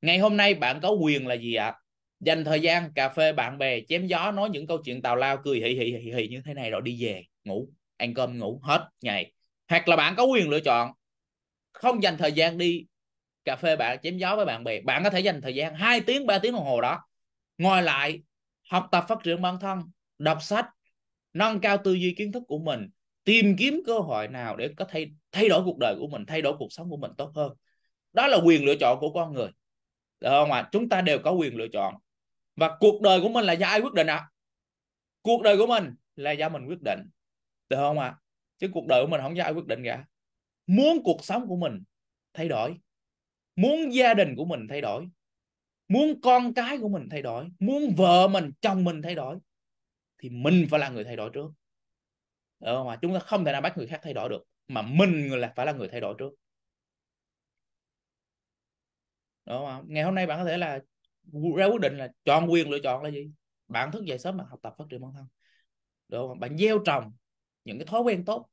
ngày hôm nay bạn có quyền là gì ạ dành thời gian cà phê bạn bè chém gió nói những câu chuyện tào lao cười hì hì hì hì như thế này rồi đi về ngủ ăn cơm ngủ hết ngày hoặc là bạn có quyền lựa chọn không dành thời gian đi cà phê bạn chém gió với bạn bè bạn có thể dành thời gian 2 tiếng 3 tiếng đồng hồ đó ngồi lại học tập phát triển bản thân đọc sách nâng cao tư duy kiến thức của mình tìm kiếm cơ hội nào để có thay thay đổi cuộc đời của mình thay đổi cuộc sống của mình tốt hơn đó là quyền lựa chọn của con người được không ạ à? chúng ta đều có quyền lựa chọn và cuộc đời của mình là do ai quyết định ạ à? cuộc đời của mình là do mình quyết định được không ạ à? chứ cuộc đời của mình không do ai quyết định cả muốn cuộc sống của mình thay đổi muốn gia đình của mình thay đổi muốn con cái của mình thay đổi muốn vợ mình chồng mình thay đổi thì mình phải là người thay đổi trước đúng không ạ chúng ta không thể nào bắt người khác thay đổi được mà mình là phải là người thay đổi trước đúng ờ, không ngày hôm nay bạn có thể là ra quyết định là chọn quyền lựa chọn là gì bạn thức dậy sớm bạn học tập phát triển bản thân đúng không bạn gieo trồng những cái thói quen tốt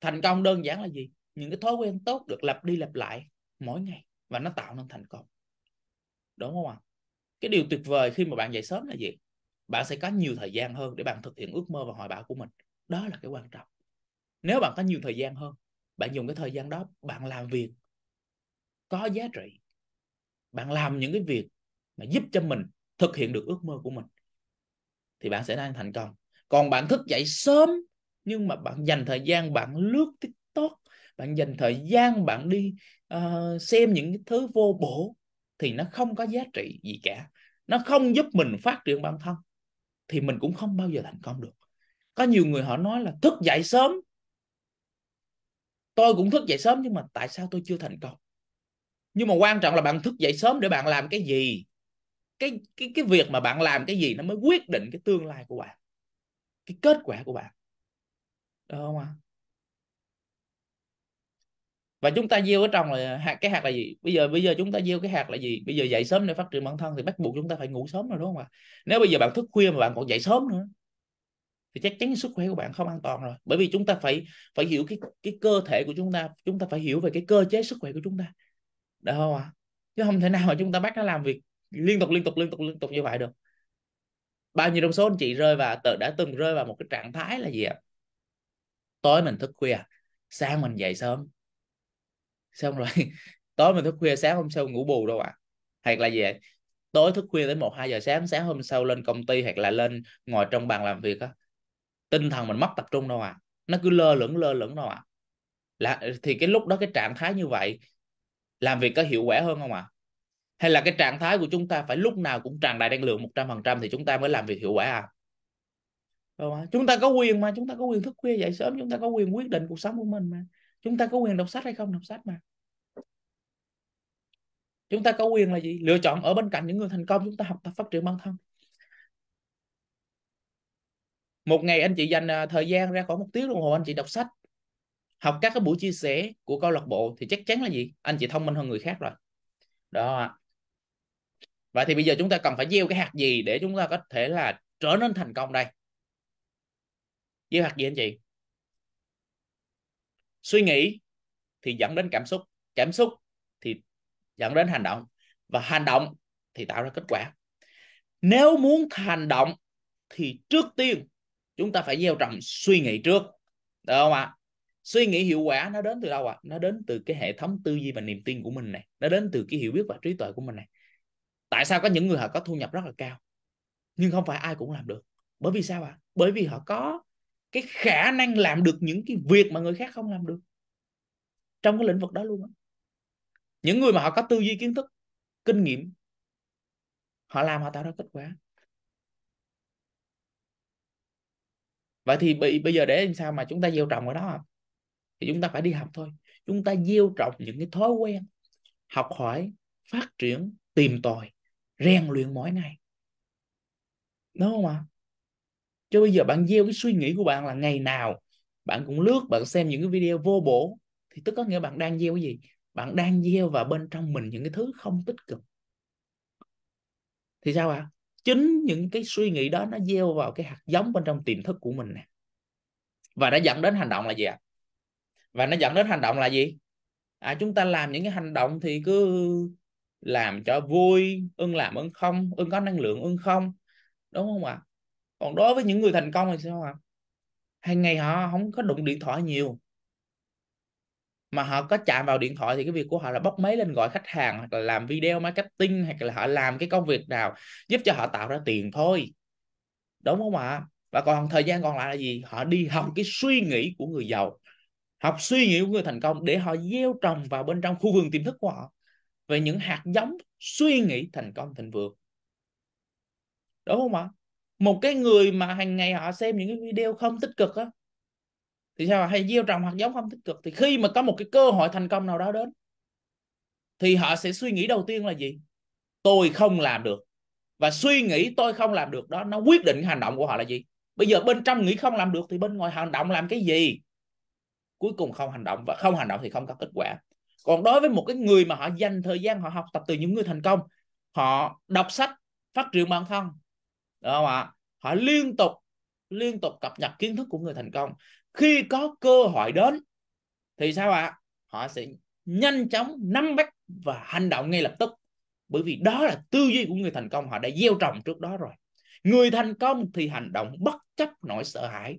thành công đơn giản là gì những cái thói quen tốt được lặp đi lặp lại mỗi ngày và nó tạo nên thành công đúng không ạ cái điều tuyệt vời khi mà bạn dậy sớm là gì bạn sẽ có nhiều thời gian hơn để bạn thực hiện ước mơ và hoài bão của mình đó là cái quan trọng nếu bạn có nhiều thời gian hơn bạn dùng cái thời gian đó bạn làm việc có giá trị bạn làm những cái việc mà giúp cho mình thực hiện được ước mơ của mình thì bạn sẽ đang thành công còn bạn thức dậy sớm nhưng mà bạn dành thời gian bạn lướt tiktok bạn dành thời gian bạn đi uh, xem những cái thứ vô bổ thì nó không có giá trị gì cả nó không giúp mình phát triển bản thân thì mình cũng không bao giờ thành công được có nhiều người họ nói là thức dậy sớm tôi cũng thức dậy sớm nhưng mà tại sao tôi chưa thành công nhưng mà quan trọng là bạn thức dậy sớm để bạn làm cái gì cái cái cái việc mà bạn làm cái gì nó mới quyết định cái tương lai của bạn cái kết quả của bạn được không ạ và chúng ta gieo ở trong là hạt cái hạt là gì bây giờ bây giờ chúng ta gieo cái hạt là gì bây giờ dậy sớm để phát triển bản thân thì bắt buộc chúng ta phải ngủ sớm rồi đúng không ạ nếu bây giờ bạn thức khuya mà bạn còn dậy sớm nữa thì chắc chắn sức khỏe của bạn không an toàn rồi bởi vì chúng ta phải phải hiểu cái cái cơ thể của chúng ta chúng ta phải hiểu về cái cơ chế sức khỏe của chúng ta được không ạ à? chứ không thể nào mà chúng ta bắt nó làm việc liên tục liên tục liên tục liên tục như vậy được bao nhiêu trong số anh chị rơi vào tự đã từng rơi vào một cái trạng thái là gì ạ tối mình thức khuya sáng mình dậy sớm xong rồi (laughs) tối mình thức khuya sáng hôm sau ngủ bù đâu ạ à? hoặc là gì tối thức khuya tới một hai giờ sáng sáng hôm sau lên công ty hoặc là lên ngồi trong bàn làm việc á tinh thần mình mất tập trung đâu à nó cứ lơ lửng lơ lửng đâu à là thì cái lúc đó cái trạng thái như vậy làm việc có hiệu quả hơn không ạ à? hay là cái trạng thái của chúng ta phải lúc nào cũng tràn đầy năng lượng 100% thì chúng ta mới làm việc hiệu quả à Đúng không? À? chúng ta có quyền mà chúng ta có quyền thức khuya dậy sớm chúng ta có quyền quyết định cuộc sống của mình mà chúng ta có quyền đọc sách hay không đọc sách mà chúng ta có quyền là gì lựa chọn ở bên cạnh những người thành công chúng ta học tập phát triển bản thân một ngày anh chị dành à, thời gian ra khoảng một tiếng đồng hồ anh chị đọc sách học các cái buổi chia sẻ của câu lạc bộ thì chắc chắn là gì anh chị thông minh hơn người khác rồi đó Và thì bây giờ chúng ta cần phải gieo cái hạt gì để chúng ta có thể là trở nên thành công đây gieo hạt gì anh chị suy nghĩ thì dẫn đến cảm xúc cảm xúc thì dẫn đến hành động và hành động thì tạo ra kết quả nếu muốn hành động thì trước tiên chúng ta phải gieo trồng suy nghĩ trước được không ạ suy nghĩ hiệu quả nó đến từ đâu ạ à? nó đến từ cái hệ thống tư duy và niềm tin của mình này nó đến từ cái hiểu biết và trí tuệ của mình này tại sao có những người họ có thu nhập rất là cao nhưng không phải ai cũng làm được bởi vì sao ạ à? bởi vì họ có cái khả năng làm được những cái việc mà người khác không làm được trong cái lĩnh vực đó luôn á những người mà họ có tư duy kiến thức kinh nghiệm họ làm họ tạo ra kết quả vậy thì bây, bây giờ để làm sao mà chúng ta gieo trồng ở đó à? thì chúng ta phải đi học thôi chúng ta gieo trồng những cái thói quen học hỏi phát triển tìm tòi rèn luyện mỗi ngày đúng không ạ cho bây giờ bạn gieo cái suy nghĩ của bạn là ngày nào bạn cũng lướt bạn xem những cái video vô bổ thì tức có nghĩa bạn đang gieo cái gì bạn đang gieo vào bên trong mình những cái thứ không tích cực thì sao ạ à? chính những cái suy nghĩ đó nó gieo vào cái hạt giống bên trong tiềm thức của mình nè và nó dẫn đến hành động là gì ạ à? và nó dẫn đến hành động là gì à chúng ta làm những cái hành động thì cứ làm cho vui ưng làm ưng không ưng có năng lượng ưng không đúng không ạ à? còn đối với những người thành công thì sao ạ à? hàng ngày họ không có đụng điện thoại nhiều mà họ có chạm vào điện thoại thì cái việc của họ là bóc máy lên gọi khách hàng hoặc là làm video marketing hoặc là họ làm cái công việc nào giúp cho họ tạo ra tiền thôi đúng không ạ và còn thời gian còn lại là gì họ đi học cái suy nghĩ của người giàu học suy nghĩ của người thành công để họ gieo trồng vào bên trong khu vườn tiềm thức của họ về những hạt giống suy nghĩ thành công thịnh vượng đúng không ạ một cái người mà hàng ngày họ xem những cái video không tích cực á thì sao hay gieo trồng hạt giống không tích cực thì khi mà có một cái cơ hội thành công nào đó đến thì họ sẽ suy nghĩ đầu tiên là gì tôi không làm được và suy nghĩ tôi không làm được đó nó quyết định hành động của họ là gì bây giờ bên trong nghĩ không làm được thì bên ngoài hành động làm cái gì cuối cùng không hành động và không hành động thì không có kết quả còn đối với một cái người mà họ dành thời gian họ học tập từ những người thành công họ đọc sách phát triển bản thân đúng không ạ họ liên tục liên tục cập nhật kiến thức của người thành công khi có cơ hội đến thì sao ạ à? họ sẽ nhanh chóng nắm bắt và hành động ngay lập tức bởi vì đó là tư duy của người thành công họ đã gieo trồng trước đó rồi người thành công thì hành động bất chấp nỗi sợ hãi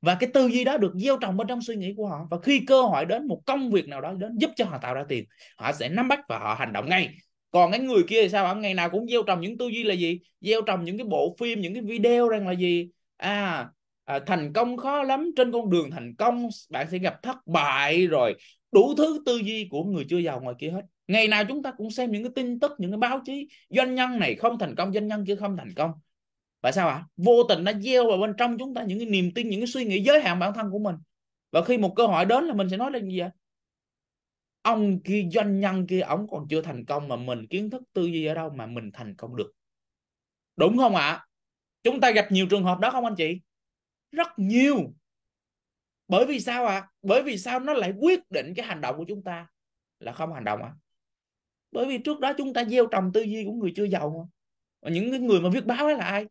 và cái tư duy đó được gieo trồng bên trong suy nghĩ của họ và khi cơ hội đến một công việc nào đó đến giúp cho họ tạo ra tiền họ sẽ nắm bắt và họ hành động ngay còn cái người kia thì sao ông ngày nào cũng gieo trồng những tư duy là gì gieo trồng những cái bộ phim những cái video rằng là gì à à, thành công khó lắm trên con đường thành công bạn sẽ gặp thất bại rồi đủ thứ tư duy của người chưa giàu ngoài kia hết ngày nào chúng ta cũng xem những cái tin tức những cái báo chí doanh nhân này không thành công doanh nhân kia không thành công và sao ạ à? vô tình nó gieo vào bên trong chúng ta những cái niềm tin những cái suy nghĩ giới hạn bản thân của mình và khi một cơ hội đến là mình sẽ nói lên gì ạ ông kia doanh nhân kia ổng còn chưa thành công mà mình kiến thức tư duy ở đâu mà mình thành công được đúng không ạ à? chúng ta gặp nhiều trường hợp đó không anh chị rất nhiều bởi vì sao à bởi vì sao nó lại quyết định cái hành động của chúng ta là không hành động à bởi vì trước đó chúng ta gieo trồng tư duy của người chưa giàu mà những cái người mà viết báo ấy là ai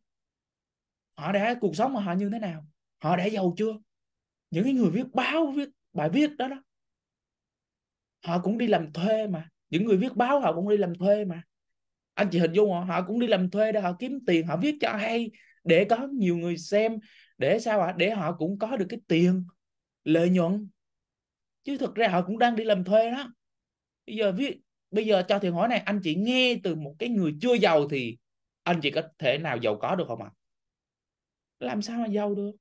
họ đã cuộc sống mà họ như thế nào họ đã giàu chưa những cái người viết báo viết bài viết đó đó họ cũng đi làm thuê mà những người viết báo họ cũng đi làm thuê mà anh chị hình dung họ họ cũng đi làm thuê để họ kiếm tiền họ viết cho hay để có nhiều người xem để sao ạ à? để họ cũng có được cái tiền lợi nhuận chứ thực ra họ cũng đang đi làm thuê đó bây giờ ví, bây giờ cho thiền hỏi này anh chị nghe từ một cái người chưa giàu thì anh chị có thể nào giàu có được không ạ à? làm sao mà giàu được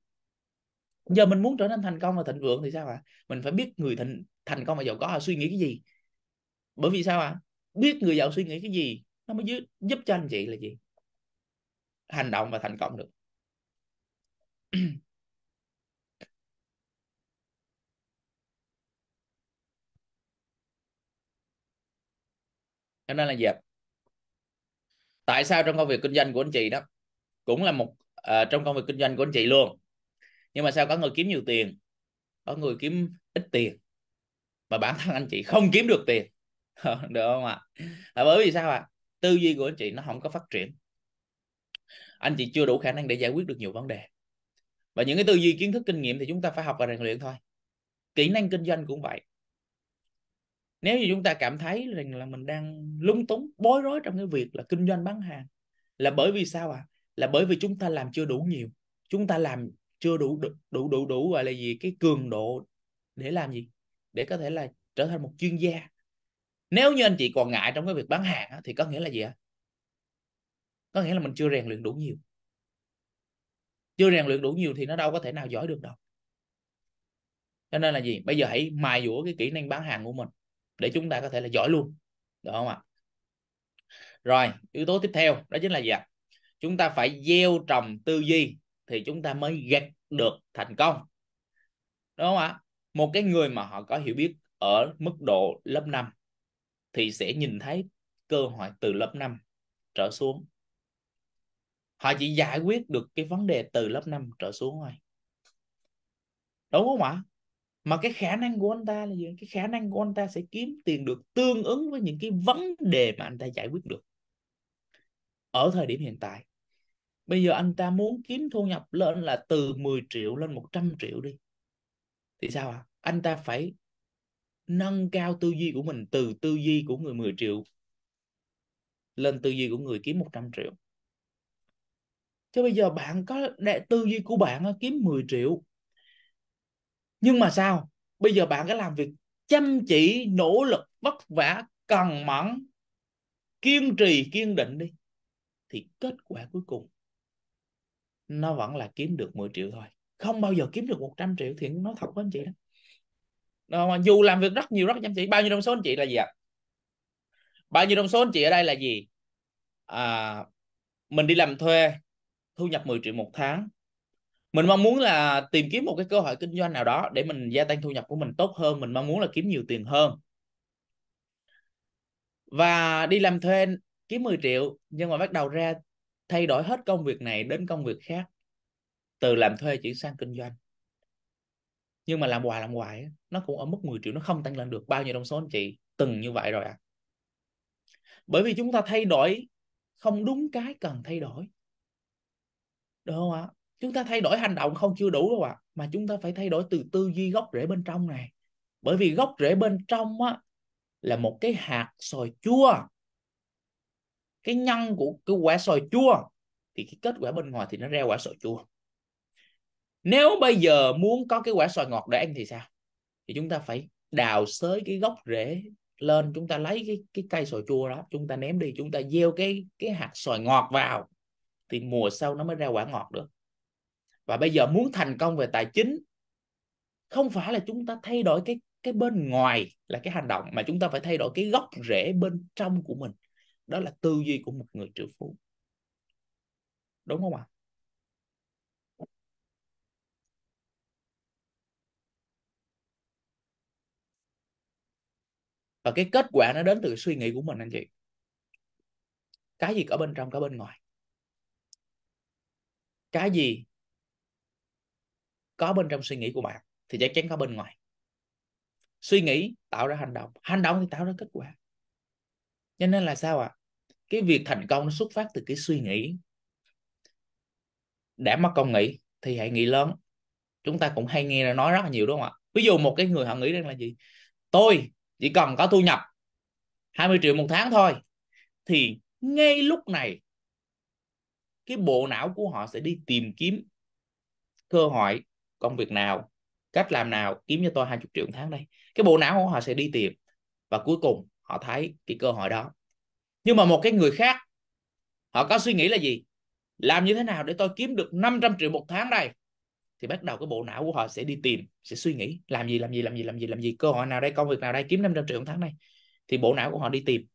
giờ mình muốn trở nên thành công và thịnh vượng thì sao ạ à? mình phải biết người thịnh thành công và giàu có họ suy nghĩ cái gì bởi vì sao ạ à? biết người giàu suy nghĩ cái gì nó mới giúp, giúp cho anh chị là gì hành động và thành công được cho (clears throat) nên là gì tại sao trong công việc kinh doanh của anh chị đó cũng là một uh, trong công việc kinh doanh của anh chị luôn nhưng mà sao có người kiếm nhiều tiền có người kiếm ít tiền mà bản thân anh chị không kiếm được tiền (laughs) ờ, được không ạ à, bởi vì sao ạ à? tư duy của anh chị nó không có phát triển anh chị chưa đủ khả năng để giải quyết được nhiều vấn đề và những cái tư duy kiến thức kinh nghiệm thì chúng ta phải học và rèn luyện thôi kỹ năng kinh doanh cũng vậy nếu như chúng ta cảm thấy rằng là mình đang lung túng bối rối trong cái việc là kinh doanh bán hàng là bởi vì sao ạ à? là bởi vì chúng ta làm chưa đủ nhiều chúng ta làm chưa đủ đủ đủ đủ, đủ gọi là gì cái cường độ để làm gì để có thể là trở thành một chuyên gia nếu như anh chị còn ngại trong cái việc bán hàng thì có nghĩa là gì ạ à? có nghĩa là mình chưa rèn luyện đủ nhiều chưa rèn luyện đủ nhiều thì nó đâu có thể nào giỏi được đâu cho nên là gì bây giờ hãy mài dũa cái kỹ năng bán hàng của mình để chúng ta có thể là giỏi luôn được không ạ rồi yếu tố tiếp theo đó chính là gì ạ chúng ta phải gieo trồng tư duy thì chúng ta mới gặt được thành công đúng không ạ một cái người mà họ có hiểu biết ở mức độ lớp 5 thì sẽ nhìn thấy cơ hội từ lớp 5 trở xuống họ chỉ giải quyết được cái vấn đề từ lớp 5 trở xuống thôi đúng không ạ mà cái khả năng của anh ta là gì cái khả năng của anh ta sẽ kiếm tiền được tương ứng với những cái vấn đề mà anh ta giải quyết được ở thời điểm hiện tại bây giờ anh ta muốn kiếm thu nhập lên là từ 10 triệu lên 100 triệu đi thì sao ạ à? anh ta phải nâng cao tư duy của mình từ tư duy của người 10 triệu lên tư duy của người kiếm 100 triệu chứ bây giờ bạn có đệ tư duy của bạn kiếm 10 triệu nhưng mà sao bây giờ bạn phải làm việc chăm chỉ nỗ lực vất vả cần mẫn kiên trì kiên định đi thì kết quả cuối cùng nó vẫn là kiếm được 10 triệu thôi không bao giờ kiếm được 100 triệu thì nói thật với anh chị đó ờ, mà dù làm việc rất nhiều rất chăm chỉ bao nhiêu trong số anh chị là gì ạ à? bao nhiêu trong số anh chị ở đây là gì à, mình đi làm thuê thu nhập 10 triệu một tháng mình mong muốn là tìm kiếm một cái cơ hội kinh doanh nào đó để mình gia tăng thu nhập của mình tốt hơn mình mong muốn là kiếm nhiều tiền hơn và đi làm thuê kiếm 10 triệu nhưng mà bắt đầu ra thay đổi hết công việc này đến công việc khác từ làm thuê chuyển sang kinh doanh nhưng mà làm hoài làm hoài nó cũng ở mức 10 triệu nó không tăng lên được bao nhiêu trong số anh chị từng như vậy rồi ạ à? bởi vì chúng ta thay đổi không đúng cái cần thay đổi được không ạ chúng ta thay đổi hành động không chưa đủ đâu ạ mà chúng ta phải thay đổi từ tư duy gốc rễ bên trong này bởi vì gốc rễ bên trong á là một cái hạt sòi chua cái nhân của cái quả sòi chua thì cái kết quả bên ngoài thì nó ra quả sòi chua nếu bây giờ muốn có cái quả sòi ngọt để ăn thì sao thì chúng ta phải đào xới cái gốc rễ lên chúng ta lấy cái cái cây sòi chua đó chúng ta ném đi chúng ta gieo cái cái hạt sòi ngọt vào thì mùa sau nó mới ra quả ngọt được và bây giờ muốn thành công về tài chính không phải là chúng ta thay đổi cái cái bên ngoài là cái hành động mà chúng ta phải thay đổi cái gốc rễ bên trong của mình đó là tư duy của một người triệu phú đúng không ạ và cái kết quả nó đến từ suy nghĩ của mình anh chị cái gì cả bên trong có bên ngoài cái gì có bên trong suy nghĩ của bạn thì chắc chắn có bên ngoài suy nghĩ tạo ra hành động hành động thì tạo ra kết quả cho nên là sao ạ à? cái việc thành công nó xuất phát từ cái suy nghĩ đã mắc công nghĩ thì hãy nghĩ lớn chúng ta cũng hay nghe nói rất là nhiều đúng không ạ ví dụ một cái người họ nghĩ rằng là gì tôi chỉ cần có thu nhập 20 triệu một tháng thôi thì ngay lúc này cái bộ não của họ sẽ đi tìm kiếm cơ hội công việc nào cách làm nào kiếm cho tôi 20 triệu tháng đây cái bộ não của họ sẽ đi tìm và cuối cùng họ thấy cái cơ hội đó nhưng mà một cái người khác họ có suy nghĩ là gì làm như thế nào để tôi kiếm được 500 triệu một tháng đây thì bắt đầu cái bộ não của họ sẽ đi tìm sẽ suy nghĩ làm gì làm gì làm gì làm gì làm gì cơ hội nào đây công việc nào đây kiếm 500 triệu một tháng đây thì bộ não của họ đi tìm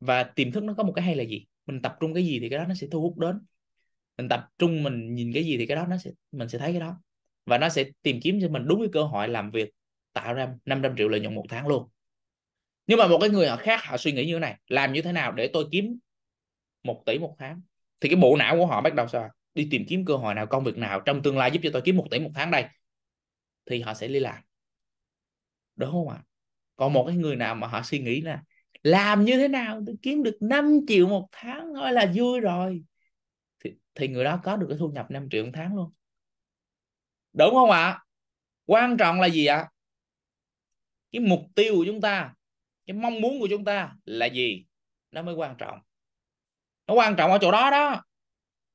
và tiềm thức nó có một cái hay là gì mình tập trung cái gì thì cái đó nó sẽ thu hút đến mình tập trung mình nhìn cái gì thì cái đó nó sẽ mình sẽ thấy cái đó và nó sẽ tìm kiếm cho mình đúng cái cơ hội làm việc tạo ra 500 triệu lợi nhuận một tháng luôn nhưng mà một cái người họ khác họ suy nghĩ như thế này làm như thế nào để tôi kiếm một tỷ một tháng thì cái bộ não của họ bắt đầu sao đi tìm kiếm cơ hội nào công việc nào trong tương lai giúp cho tôi kiếm một tỷ một tháng đây thì họ sẽ đi làm đúng không ạ còn một cái người nào mà họ suy nghĩ là làm như thế nào tôi kiếm được 5 triệu một tháng thôi là vui rồi thì, thì người đó có được cái thu nhập 5 triệu một tháng luôn đúng không ạ quan trọng là gì ạ cái mục tiêu của chúng ta cái mong muốn của chúng ta là gì nó mới quan trọng nó quan trọng ở chỗ đó đó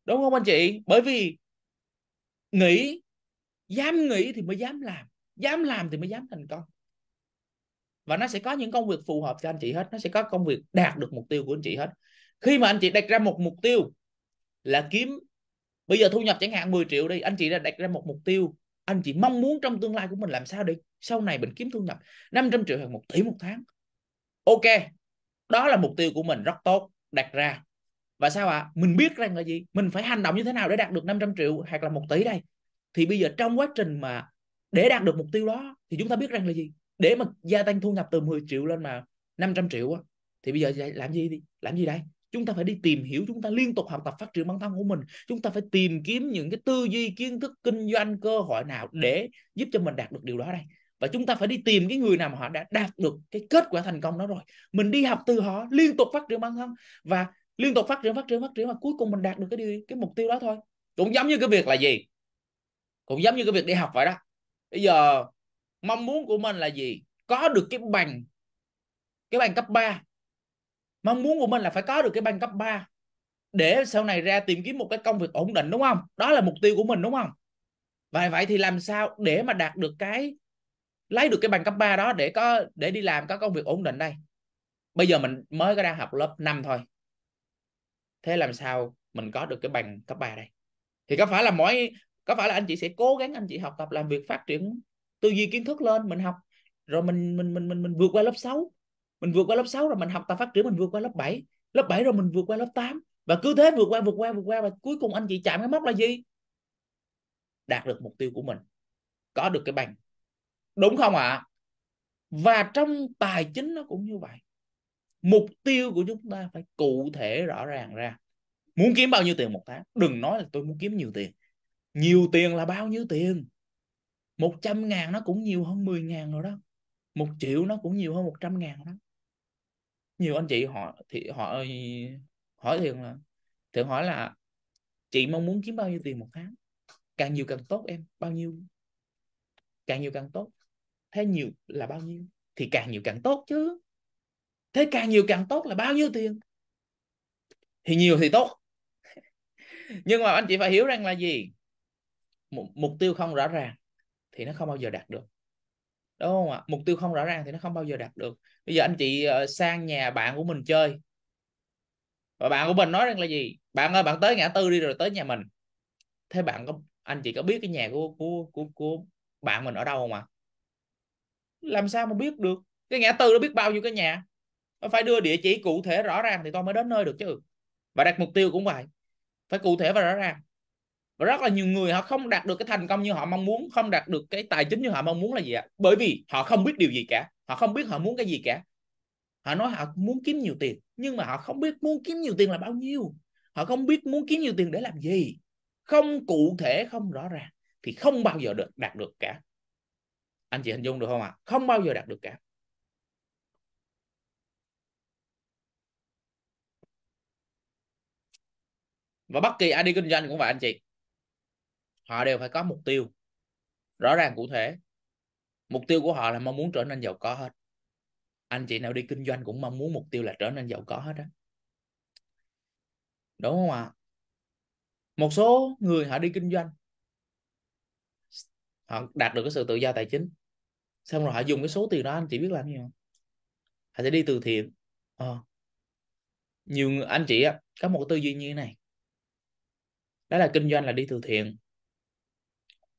đúng không anh chị bởi vì nghĩ dám nghĩ thì mới dám làm dám làm thì mới dám thành công và nó sẽ có những công việc phù hợp cho anh chị hết nó sẽ có công việc đạt được mục tiêu của anh chị hết khi mà anh chị đặt ra một mục tiêu là kiếm bây giờ thu nhập chẳng hạn 10 triệu đi anh chị đã đặt ra một mục tiêu anh chị mong muốn trong tương lai của mình làm sao đi sau này mình kiếm thu nhập 500 triệu hoặc một tỷ một tháng ok đó là mục tiêu của mình rất tốt đặt ra và sao ạ à? mình biết rằng là gì mình phải hành động như thế nào để đạt được 500 triệu hoặc là một tỷ đây thì bây giờ trong quá trình mà để đạt được mục tiêu đó thì chúng ta biết rằng là gì để mà gia tăng thu nhập từ 10 triệu lên mà 500 triệu á thì bây giờ làm gì đi làm gì đây chúng ta phải đi tìm hiểu chúng ta liên tục học tập phát triển bản thân của mình chúng ta phải tìm kiếm những cái tư duy kiến thức kinh doanh cơ hội nào để giúp cho mình đạt được điều đó đây và chúng ta phải đi tìm cái người nào mà họ đã đạt được cái kết quả thành công đó rồi mình đi học từ họ liên tục phát triển bản thân và liên tục phát triển phát triển phát triển và cuối cùng mình đạt được cái điều, cái mục tiêu đó thôi cũng giống như cái việc là gì cũng giống như cái việc đi học vậy đó bây giờ mong muốn của mình là gì có được cái bằng cái bằng cấp 3 mong muốn của mình là phải có được cái bằng cấp 3 để sau này ra tìm kiếm một cái công việc ổn định đúng không đó là mục tiêu của mình đúng không và vậy thì làm sao để mà đạt được cái lấy được cái bằng cấp 3 đó để có để đi làm có công việc ổn định đây bây giờ mình mới có đang học lớp 5 thôi thế làm sao mình có được cái bằng cấp 3 đây thì có phải là mỗi có phải là anh chị sẽ cố gắng anh chị học tập làm việc phát triển tư duy kiến thức lên mình học rồi mình mình mình mình mình vượt qua lớp 6 mình vượt qua lớp 6 rồi mình học tập phát triển mình vượt qua lớp 7 lớp 7 rồi mình vượt qua lớp 8 và cứ thế vượt qua vượt qua vượt qua và cuối cùng anh chị chạm cái mốc là gì đạt được mục tiêu của mình có được cái bằng đúng không ạ à? và trong tài chính nó cũng như vậy mục tiêu của chúng ta phải cụ thể rõ ràng ra muốn kiếm bao nhiêu tiền một tháng đừng nói là tôi muốn kiếm nhiều tiền nhiều tiền là bao nhiêu tiền 100 ngàn nó cũng nhiều hơn 10 ngàn rồi đó một triệu nó cũng nhiều hơn 100 ngàn đó nhiều anh chị họ thì họ hỏi thường là thường hỏi là chị mong muốn kiếm bao nhiêu tiền một tháng càng nhiều càng tốt em bao nhiêu càng nhiều càng tốt thế nhiều là bao nhiêu thì càng nhiều càng tốt chứ thế càng nhiều càng tốt là bao nhiêu tiền thì nhiều thì tốt (laughs) nhưng mà anh chị phải hiểu rằng là gì mục tiêu không rõ ràng thì nó không bao giờ đạt được đúng không ạ mục tiêu không rõ ràng thì nó không bao giờ đạt được bây giờ anh chị ờ, sang nhà bạn của mình chơi và bạn của mình nói rằng là gì bạn ơi bạn tới ngã tư đi rồi tới nhà mình thế bạn có anh chị có biết cái nhà của của của của bạn mình ở đâu không ạ làm sao mà biết được cái ngã tư nó biết bao nhiêu cái nhà nó phải đưa địa chỉ cụ thể rõ ràng thì tôi mới đến nơi được chứ và đặt mục tiêu cũng vậy phải cụ thể và rõ ràng và rất là nhiều người họ không đạt được cái thành công như họ mong muốn không đạt được cái tài chính như họ mong muốn là gì ạ bởi vì họ không biết điều gì cả họ không biết họ muốn cái gì cả họ nói họ muốn kiếm nhiều tiền nhưng mà họ không biết muốn kiếm nhiều tiền là bao nhiêu họ không biết muốn kiếm nhiều tiền để làm gì không cụ thể không rõ ràng thì không bao giờ được đạt được cả anh chị hình dung được không ạ không bao giờ đạt được cả và bất kỳ ID kinh doanh cũng vậy anh chị họ đều phải có mục tiêu rõ ràng cụ thể mục tiêu của họ là mong muốn trở nên giàu có hết anh chị nào đi kinh doanh cũng mong muốn mục tiêu là trở nên giàu có hết á đúng không ạ một số người họ đi kinh doanh họ đạt được cái sự tự do tài chính xong rồi họ dùng cái số tiền đó anh chị biết làm gì không họ sẽ đi từ thiện ờ. nhiều người, anh chị á có một tư duy như thế này đó là kinh doanh là đi từ thiện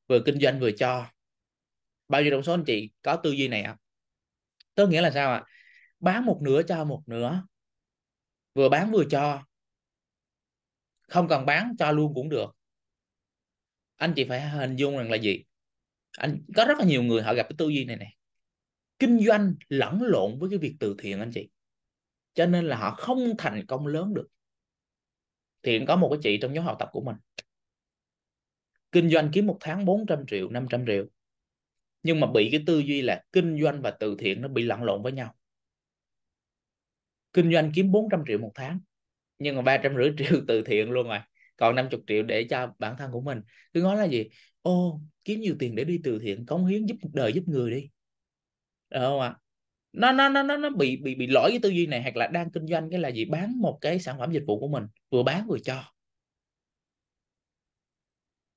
vừa kinh doanh vừa cho bao nhiêu trong số anh chị có tư duy này à có nghĩa là sao ạ à? bán một nửa cho một nửa vừa bán vừa cho không cần bán cho luôn cũng được anh chị phải hình dung rằng là gì anh có rất là nhiều người họ gặp cái tư duy này này kinh doanh lẫn lộn với cái việc từ thiện anh chị cho nên là họ không thành công lớn được thiện có một cái chị trong nhóm học tập của mình kinh doanh kiếm một tháng 400 triệu 500 triệu nhưng mà bị cái tư duy là kinh doanh và từ thiện nó bị lẫn lộn với nhau kinh doanh kiếm 400 triệu một tháng nhưng mà ba trăm rưỡi triệu từ thiện luôn rồi còn 50 triệu để cho bản thân của mình cứ nói là gì ô kiếm nhiều tiền để đi từ thiện cống hiến giúp đời giúp người đi được không ạ à? nó nó nó nó nó bị bị bị lỗi cái tư duy này hoặc là đang kinh doanh cái là gì bán một cái sản phẩm dịch vụ của mình vừa bán vừa cho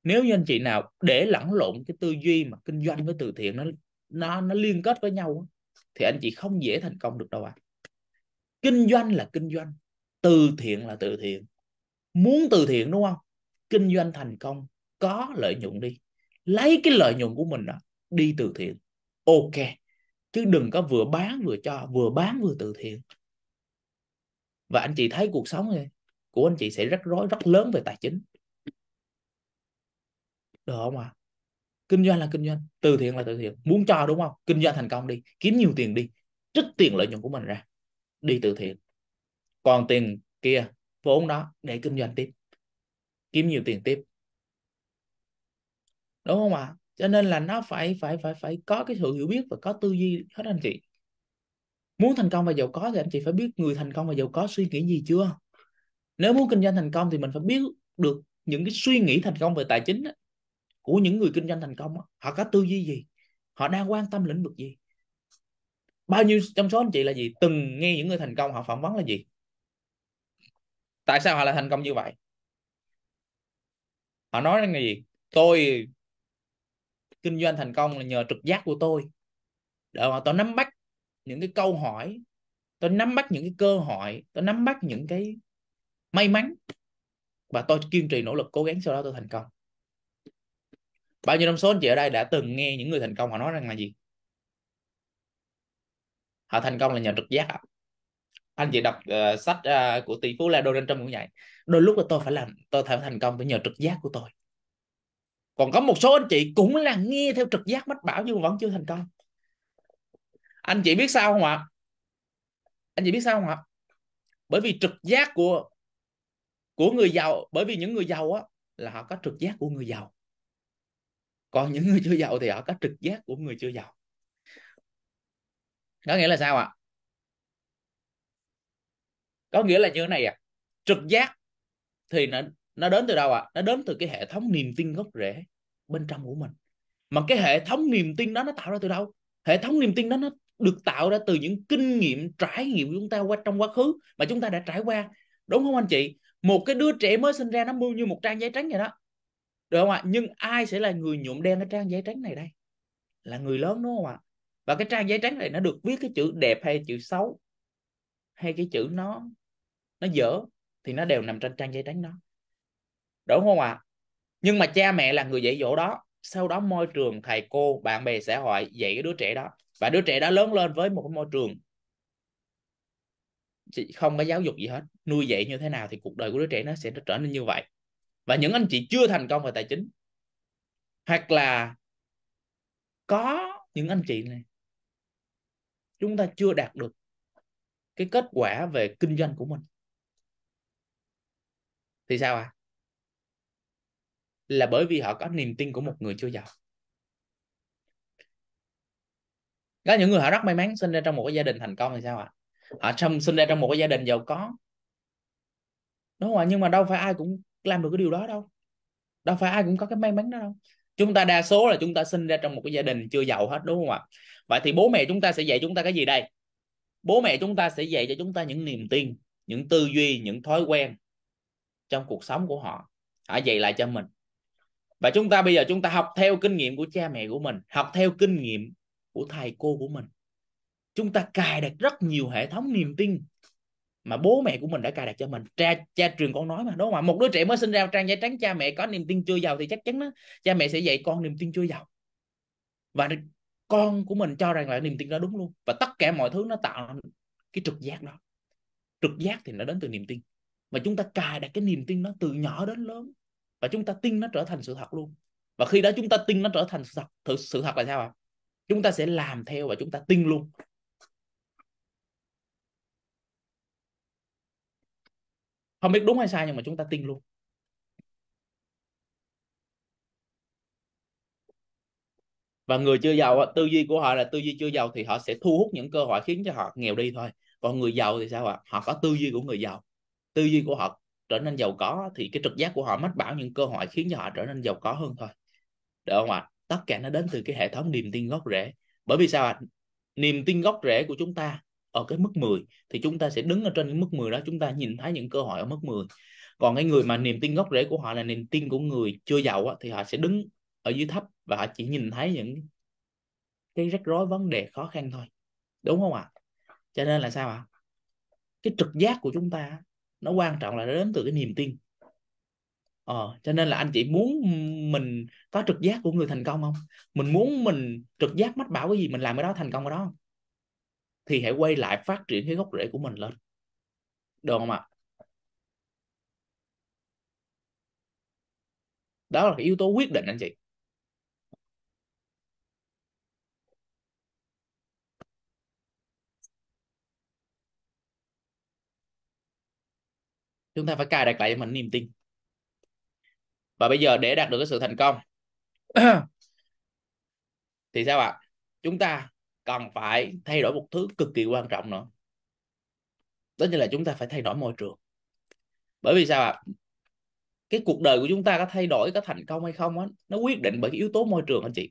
nếu như anh chị nào để lẫn lộn cái tư duy mà kinh doanh với từ thiện nó nó nó liên kết với nhau thì anh chị không dễ thành công được đâu ạ à. kinh doanh là kinh doanh từ thiện là từ thiện muốn từ thiện đúng không kinh doanh thành công có lợi nhuận đi lấy cái lợi nhuận của mình đó đi từ thiện ok chứ đừng có vừa bán vừa cho vừa bán vừa từ thiện và anh chị thấy cuộc sống này của anh chị sẽ rất rối rất lớn về tài chính được không ạ à? kinh doanh là kinh doanh từ thiện là từ thiện muốn cho đúng không kinh doanh thành công đi kiếm nhiều tiền đi trích tiền lợi nhuận của mình ra đi từ thiện còn tiền kia vốn đó để kinh doanh tiếp kiếm nhiều tiền tiếp đúng không ạ à? cho nên là nó phải phải phải phải có cái sự hiểu biết và có tư duy hết anh chị muốn thành công và giàu có thì anh chị phải biết người thành công và giàu có suy nghĩ gì chưa nếu muốn kinh doanh thành công thì mình phải biết được những cái suy nghĩ thành công về tài chính của những người kinh doanh thành công họ có tư duy gì họ đang quan tâm lĩnh vực gì bao nhiêu trong số anh chị là gì từng nghe những người thành công họ phỏng vấn là gì tại sao họ lại thành công như vậy họ nói rằng là gì tôi kinh doanh thành công là nhờ trực giác của tôi để mà tôi nắm bắt những cái câu hỏi tôi nắm bắt những cái cơ hội tôi nắm bắt những cái may mắn và tôi kiên trì nỗ lực cố gắng sau đó tôi thành công bao nhiêu trong số anh chị ở đây đã từng nghe những người thành công họ nói rằng là gì họ thành công là nhờ trực giác ạ anh chị đọc uh, sách uh, của tỷ phú la đô trong cũng vậy đôi lúc là tôi phải làm tôi phải thành công phải nhờ trực giác của tôi còn có một số anh chị cũng là nghe theo trực giác mách bảo nhưng vẫn chưa thành công anh chị biết sao không ạ anh chị biết sao không ạ bởi vì trực giác của của người giàu bởi vì những người giàu á là họ có trực giác của người giàu còn những người chưa giàu thì họ có trực giác của người chưa giàu có nghĩa là sao ạ à? có nghĩa là như thế này à trực giác thì nó nó đến từ đâu ạ à? nó đến từ cái hệ thống niềm tin gốc rễ bên trong của mình mà cái hệ thống niềm tin đó nó tạo ra từ đâu hệ thống niềm tin đó nó được tạo ra từ những kinh nghiệm trải nghiệm của chúng ta qua trong quá khứ mà chúng ta đã trải qua đúng không anh chị một cái đứa trẻ mới sinh ra nó mua như một trang giấy trắng vậy đó được không ạ nhưng ai sẽ là người nhuộm đen cái trang giấy trắng này đây là người lớn đúng không ạ và cái trang giấy trắng này nó được viết cái chữ đẹp hay chữ xấu hay cái chữ nó nó dở thì nó đều nằm trên trang giấy trắng đó đúng không ạ nhưng mà cha mẹ là người dạy dỗ đó sau đó môi trường thầy cô bạn bè xã hội dạy cái đứa trẻ đó và đứa trẻ đã lớn lên với một cái môi trường không có giáo dục gì hết nuôi dạy như thế nào thì cuộc đời của đứa trẻ nó sẽ trở nên như vậy và những anh chị chưa thành công về tài chính hoặc là có những anh chị này chúng ta chưa đạt được cái kết quả về kinh doanh của mình thì sao ạ à? là bởi vì họ có niềm tin của một người chưa giàu có những người họ rất may mắn sinh ra trong một cái gia đình thành công thì sao ạ à? họ sinh ra trong một cái gia đình giàu có đúng không ạ nhưng mà đâu phải ai cũng làm được cái điều đó đâu đâu phải ai cũng có cái may mắn đó đâu chúng ta đa số là chúng ta sinh ra trong một cái gia đình chưa giàu hết đúng không ạ vậy thì bố mẹ chúng ta sẽ dạy chúng ta cái gì đây bố mẹ chúng ta sẽ dạy cho chúng ta những niềm tin những tư duy những thói quen trong cuộc sống của họ họ dạy lại cho mình và chúng ta bây giờ chúng ta học theo kinh nghiệm của cha mẹ của mình học theo kinh nghiệm của thầy cô của mình chúng ta cài đặt rất nhiều hệ thống niềm tin mà bố mẹ của mình đã cài đặt cho mình cha cha truyền con nói mà đúng không một đứa trẻ mới sinh ra trang giấy trắng cha mẹ có niềm tin chưa giàu thì chắc chắn đó cha mẹ sẽ dạy con niềm tin chưa giàu và con của mình cho rằng là niềm tin đó đúng luôn và tất cả mọi thứ nó tạo cái trực giác đó trực giác thì nó đến từ niềm tin và chúng ta cài đặt cái niềm tin đó từ nhỏ đến lớn và chúng ta tin nó trở thành sự thật luôn và khi đó chúng ta tin nó trở thành sự thật sự, thật là sao ạ chúng ta sẽ làm theo và chúng ta tin luôn không biết đúng hay sai nhưng mà chúng ta tin luôn và người chưa giàu tư duy của họ là tư duy chưa giàu thì họ sẽ thu hút những cơ hội khiến cho họ nghèo đi thôi còn người giàu thì sao ạ họ có tư duy của người giàu tư duy của họ trở nên giàu có thì cái trực giác của họ mách bảo những cơ hội khiến cho họ trở nên giàu có hơn thôi được không ạ tất cả nó đến từ cái hệ thống niềm tin gốc rễ bởi vì sao ạ niềm tin gốc rễ của chúng ta ở cái mức 10 thì chúng ta sẽ đứng ở trên cái mức 10 đó chúng ta nhìn thấy những cơ hội ở mức 10 còn cái người mà niềm tin gốc rễ của họ là niềm tin của người chưa giàu á, thì họ sẽ đứng ở dưới thấp và họ chỉ nhìn thấy những cái rắc rối vấn đề khó khăn thôi đúng không ạ à? cho nên là sao ạ à? cái trực giác của chúng ta nó quan trọng là nó đến từ cái niềm tin ờ, cho nên là anh chị muốn mình có trực giác của người thành công không mình muốn mình trực giác mách bảo cái gì mình làm cái đó thành công cái đó không thì hãy quay lại phát triển cái gốc rễ của mình lên được không ạ đó là cái yếu tố quyết định anh chị chúng ta phải cài đặt lại mình niềm tin và bây giờ để đạt được cái sự thành công (clears throat) thì sao ạ chúng ta cần phải thay đổi một thứ cực kỳ quan trọng nữa đó như là chúng ta phải thay đổi môi trường bởi vì sao ạ à? cái cuộc đời của chúng ta có thay đổi có thành công hay không á nó quyết định bởi cái yếu tố môi trường anh chị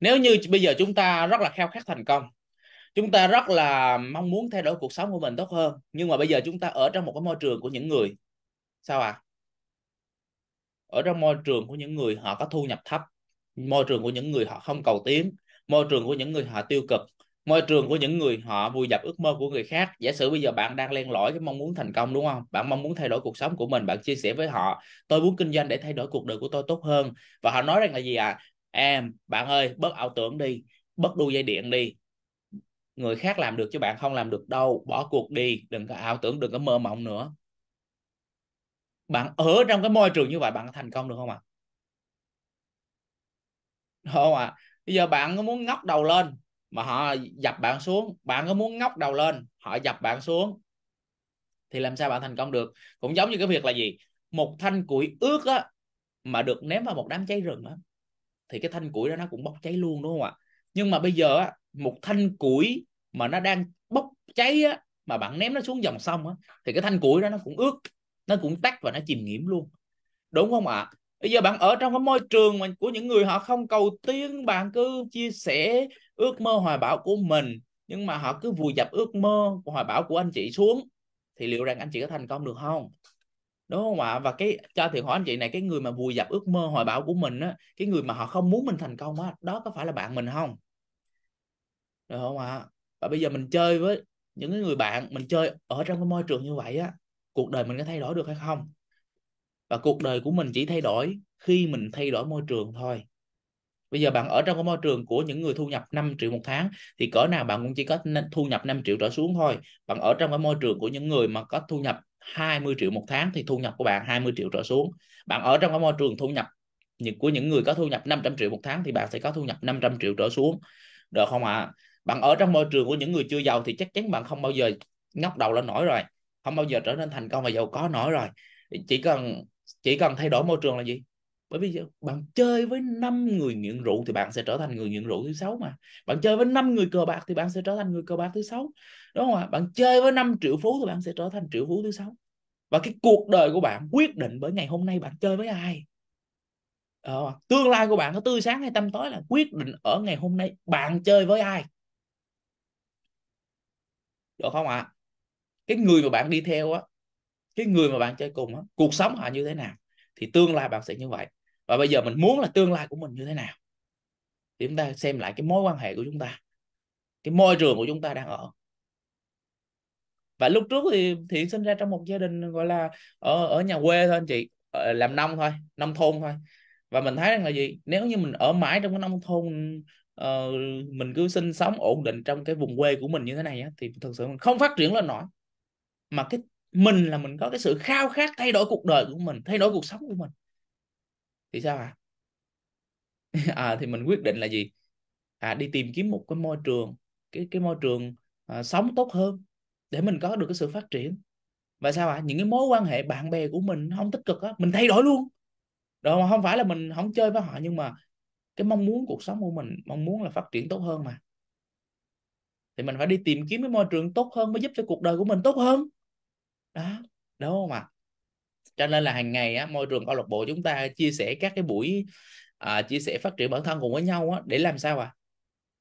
nếu như bây giờ chúng ta rất là khao khát thành công chúng ta rất là mong muốn thay đổi cuộc sống của mình tốt hơn nhưng mà bây giờ chúng ta ở trong một cái môi trường của những người sao ạ à? ở trong môi trường của những người họ có thu nhập thấp môi trường của những người họ không cầu tiến môi trường của những người họ tiêu cực môi trường của những người họ vùi dập ước mơ của người khác giả sử bây giờ bạn đang len lỏi cái mong muốn thành công đúng không bạn mong muốn thay đổi cuộc sống của mình bạn chia sẻ với họ tôi muốn kinh doanh để thay đổi cuộc đời của tôi tốt hơn và họ nói rằng là gì à em bạn ơi bớt ảo tưởng đi bớt đu dây điện đi người khác làm được chứ bạn không làm được đâu bỏ cuộc đi đừng có ảo tưởng đừng có mơ mộng nữa bạn ở trong cái môi trường như vậy bạn có thành công được không ạ à? không ạ à? bây giờ bạn có muốn ngóc đầu lên mà họ dập bạn xuống bạn có muốn ngóc đầu lên họ dập bạn xuống thì làm sao bạn thành công được cũng giống như cái việc là gì một thanh củi ướt á mà được ném vào một đám cháy rừng á thì cái thanh củi đó nó cũng bốc cháy luôn đúng không ạ nhưng mà bây giờ á một thanh củi mà nó đang bốc cháy á mà bạn ném nó xuống dòng sông á thì cái thanh củi đó nó cũng ướt nó cũng tắt và nó chìm nghiễm luôn đúng không ạ bây giờ bạn ở trong cái môi trường mà của những người họ không cầu tiến bạn cứ chia sẻ ước mơ hoài bão của mình nhưng mà họ cứ vùi dập ước mơ hoài bão của anh chị xuống thì liệu rằng anh chị có thành công được không đúng không ạ và cái cho thì hỏi anh chị này cái người mà vùi dập ước mơ hoài bão của mình á cái người mà họ không muốn mình thành công á đó có phải là bạn mình không được không ạ và bây giờ mình chơi với những người bạn mình chơi ở trong cái môi trường như vậy á cuộc đời mình có thay đổi được hay không và cuộc đời của mình chỉ thay đổi khi mình thay đổi môi trường thôi bây giờ bạn ở trong cái môi trường của những người thu nhập 5 triệu một tháng thì cỡ nào bạn cũng chỉ có thu nhập 5 triệu trở xuống thôi bạn ở trong cái môi trường của những người mà có thu nhập 20 triệu một tháng thì thu nhập của bạn 20 triệu trở xuống bạn ở trong cái môi trường thu nhập những của những người có thu nhập 500 triệu một tháng thì bạn sẽ có thu nhập 500 triệu trở xuống được không ạ à? bạn ở trong môi trường của những người chưa giàu thì chắc chắn bạn không bao giờ ngóc đầu lên nổi rồi không bao giờ trở nên thành công và giàu có nổi rồi chỉ cần chỉ cần thay đổi môi trường là gì bởi vì bạn chơi với 5 người nghiện rượu thì bạn sẽ trở thành người nghiện rượu thứ sáu mà bạn chơi với 5 người cờ bạc thì bạn sẽ trở thành người cờ bạc thứ sáu đúng không ạ bạn chơi với 5 triệu phú thì bạn sẽ trở thành triệu phú thứ sáu và cái cuộc đời của bạn quyết định bởi ngày hôm nay bạn chơi với ai ờ, tương lai của bạn có tươi sáng hay tăm tối là quyết định ở ngày hôm nay bạn chơi với ai được không ạ à? cái người mà bạn đi theo á cái người mà bạn chơi cùng đó, cuộc sống họ như thế nào thì tương lai bạn sẽ như vậy và bây giờ mình muốn là tương lai của mình như thế nào thì chúng ta xem lại cái mối quan hệ của chúng ta cái môi trường của chúng ta đang ở và lúc trước thì thiện sinh ra trong một gia đình gọi là ở ở nhà quê thôi anh chị ờ, làm nông thôi nông thôn thôi và mình thấy rằng là gì nếu như mình ở mãi trong cái nông thôn uh, mình cứ sinh sống ổn định trong cái vùng quê của mình như thế này á, thì thực sự mình không phát triển lên nổi mà cái mình là mình có cái sự khao khát thay đổi cuộc đời của mình thay đổi cuộc sống của mình thì sao ạ à? (laughs) à thì mình quyết định là gì à đi tìm kiếm một cái môi trường cái cái môi trường à, sống tốt hơn để mình có được cái sự phát triển và sao ạ à? những cái mối quan hệ bạn bè của mình không tích cực á mình thay đổi luôn rồi mà không phải là mình không chơi với họ nhưng mà cái mong muốn cuộc sống của mình mong muốn là phát triển tốt hơn mà thì mình phải đi tìm kiếm cái môi trường tốt hơn mới giúp cho cuộc đời của mình tốt hơn đó đúng không ạ cho nên là hàng ngày á, môi trường câu lạc bộ chúng ta chia sẻ các cái buổi à, chia sẻ phát triển bản thân cùng với nhau á, để làm sao ạ à?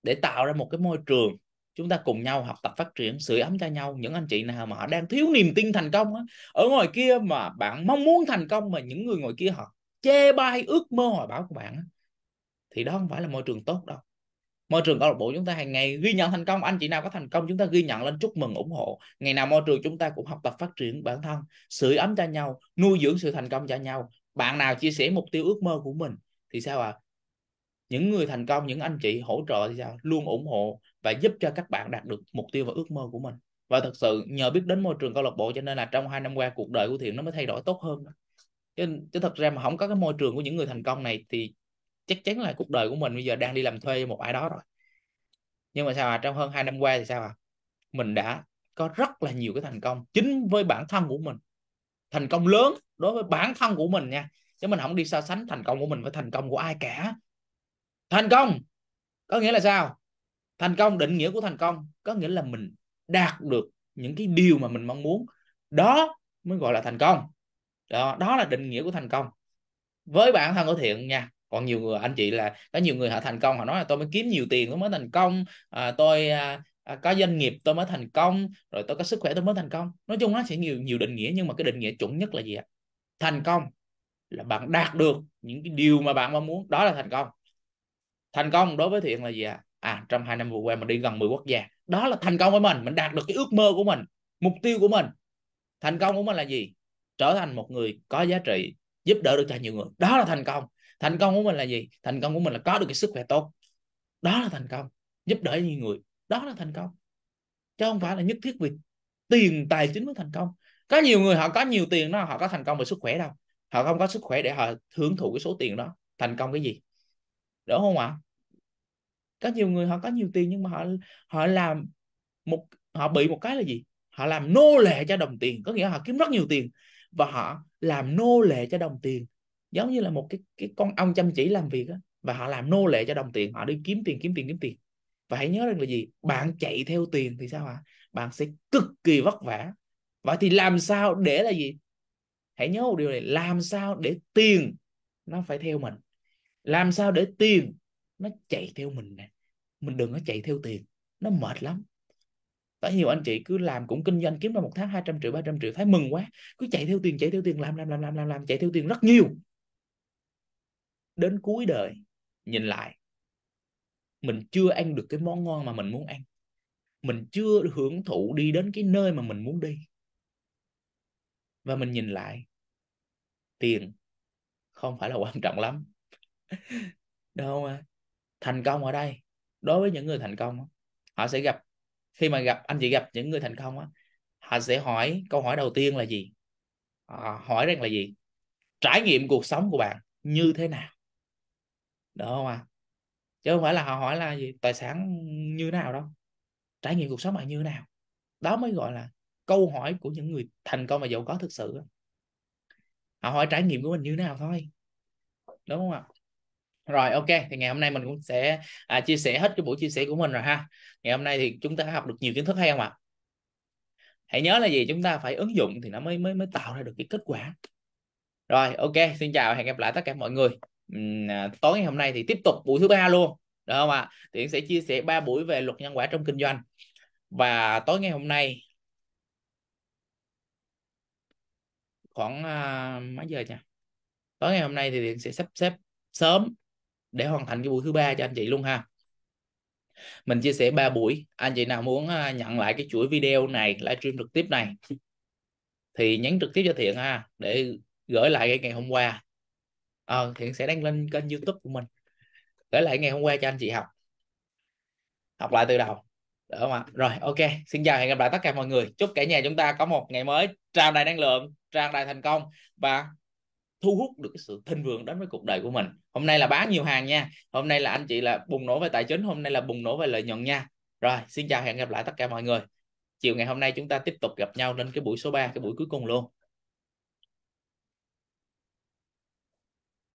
để tạo ra một cái môi trường chúng ta cùng nhau học tập phát triển sưởi ấm cho nhau những anh chị nào mà họ đang thiếu niềm tin thành công á, ở ngoài kia mà bạn mong muốn thành công mà những người ngoài kia họ chê bai ước mơ hoài bão của bạn á, thì đó không phải là môi trường tốt đâu môi trường câu lạc bộ chúng ta hàng ngày ghi nhận thành công anh chị nào có thành công chúng ta ghi nhận lên chúc mừng ủng hộ ngày nào môi trường chúng ta cũng học tập phát triển bản thân sưởi ấm cho nhau nuôi dưỡng sự thành công cho nhau bạn nào chia sẻ mục tiêu ước mơ của mình thì sao ạ à? những người thành công những anh chị hỗ trợ thì sao luôn ủng hộ và giúp cho các bạn đạt được mục tiêu và ước mơ của mình và thật sự nhờ biết đến môi trường câu lạc bộ cho nên là trong hai năm qua cuộc đời của thiện nó mới thay đổi tốt hơn chứ, chứ thật ra mà không có cái môi trường của những người thành công này thì chắc chắn là cuộc đời của mình bây giờ đang đi làm thuê cho một ai đó rồi nhưng mà sao à trong hơn 2 năm qua thì sao à mình đã có rất là nhiều cái thành công chính với bản thân của mình thành công lớn đối với bản thân của mình nha chứ mình không đi so sánh thành công của mình với thành công của ai cả thành công có nghĩa là sao thành công định nghĩa của thành công có nghĩa là mình đạt được những cái điều mà mình mong muốn đó mới gọi là thành công đó, đó là định nghĩa của thành công với bản thân của thiện nha còn nhiều người anh chị là có nhiều người họ thành công họ nói là tôi mới kiếm nhiều tiền tôi mới thành công à, tôi à, à, có doanh nghiệp tôi mới thành công rồi tôi có sức khỏe tôi mới thành công nói chung nó sẽ nhiều nhiều định nghĩa nhưng mà cái định nghĩa chuẩn nhất là gì ạ thành công là bạn đạt được những cái điều mà bạn mong muốn đó là thành công thành công đối với thiện là gì ạ à? à trong hai năm vừa qua mình đi gần 10 quốc gia đó là thành công với mình mình đạt được cái ước mơ của mình mục tiêu của mình thành công của mình là gì trở thành một người có giá trị giúp đỡ được cho nhiều người đó là thành công thành công của mình là gì thành công của mình là có được cái sức khỏe tốt đó là thành công giúp đỡ nhiều người đó là thành công chứ không phải là nhất thiết vì tiền tài chính mới thành công có nhiều người họ có nhiều tiền đó họ có thành công về sức khỏe đâu họ không có sức khỏe để họ hưởng thụ cái số tiền đó thành công cái gì đúng không ạ có nhiều người họ có nhiều tiền nhưng mà họ họ làm một họ bị một cái là gì họ làm nô lệ cho đồng tiền có nghĩa là họ kiếm rất nhiều tiền và họ làm nô lệ cho đồng tiền giống như là một cái cái con ong chăm chỉ làm việc đó, và họ làm nô lệ cho đồng tiền họ đi kiếm tiền kiếm tiền kiếm tiền và hãy nhớ rằng là gì bạn chạy theo tiền thì sao ạ à? bạn sẽ cực kỳ vất vả vậy thì làm sao để là gì hãy nhớ một điều này làm sao để tiền nó phải theo mình làm sao để tiền nó chạy theo mình nè mình đừng có chạy theo tiền nó mệt lắm có nhiều anh chị cứ làm cũng kinh doanh kiếm ra một tháng 200 triệu 300 triệu thấy mừng quá cứ chạy theo tiền chạy theo tiền làm làm làm làm làm chạy theo tiền rất nhiều đến cuối đời nhìn lại mình chưa ăn được cái món ngon mà mình muốn ăn mình chưa hưởng thụ đi đến cái nơi mà mình muốn đi và mình nhìn lại tiền không phải là quan trọng lắm (laughs) đâu mà thành công ở đây đối với những người thành công họ sẽ gặp khi mà gặp anh chị gặp những người thành công họ sẽ hỏi câu hỏi đầu tiên là gì họ hỏi rằng là gì trải nghiệm cuộc sống của bạn như thế nào được không à chứ không phải là họ hỏi là gì tài sản như nào đâu trải nghiệm cuộc sống bạn như nào đó mới gọi là câu hỏi của những người thành công và giàu có thực sự họ hỏi trải nghiệm của mình như nào thôi đúng không ạ rồi ok thì ngày hôm nay mình cũng sẽ à, chia sẻ hết cái buổi chia sẻ của mình rồi ha ngày hôm nay thì chúng ta học được nhiều kiến thức hay không ạ hãy nhớ là gì chúng ta phải ứng dụng thì nó mới mới mới tạo ra được cái kết quả rồi ok xin chào hẹn gặp lại tất cả mọi người À, tối ngày hôm nay thì tiếp tục buổi thứ ba luôn được không ạ à? thì sẽ chia sẻ ba buổi về luật nhân quả trong kinh doanh và tối ngày hôm nay khoảng uh, mấy giờ nha? tối ngày hôm nay thì Điện sẽ sắp xếp sớm để hoàn thành cái buổi thứ ba cho anh chị luôn ha mình chia sẻ ba buổi anh chị nào muốn à, nhận lại cái chuỗi video này livestream trực tiếp này thì nhắn trực tiếp cho thiện ha để gửi lại cái ngày hôm qua ờ thì sẽ đăng lên kênh youtube của mình kể lại ngày hôm qua cho anh chị học học lại từ đầu được không ạ rồi ok xin chào hẹn gặp lại tất cả mọi người chúc cả nhà chúng ta có một ngày mới tràn đầy năng lượng tràn đầy thành công và thu hút được sự thịnh vượng đến với cuộc đời của mình hôm nay là bán nhiều hàng nha hôm nay là anh chị là bùng nổ về tài chính hôm nay là bùng nổ về lợi nhuận nha rồi xin chào hẹn gặp lại tất cả mọi người chiều ngày hôm nay chúng ta tiếp tục gặp nhau trên cái buổi số 3 cái buổi cuối cùng luôn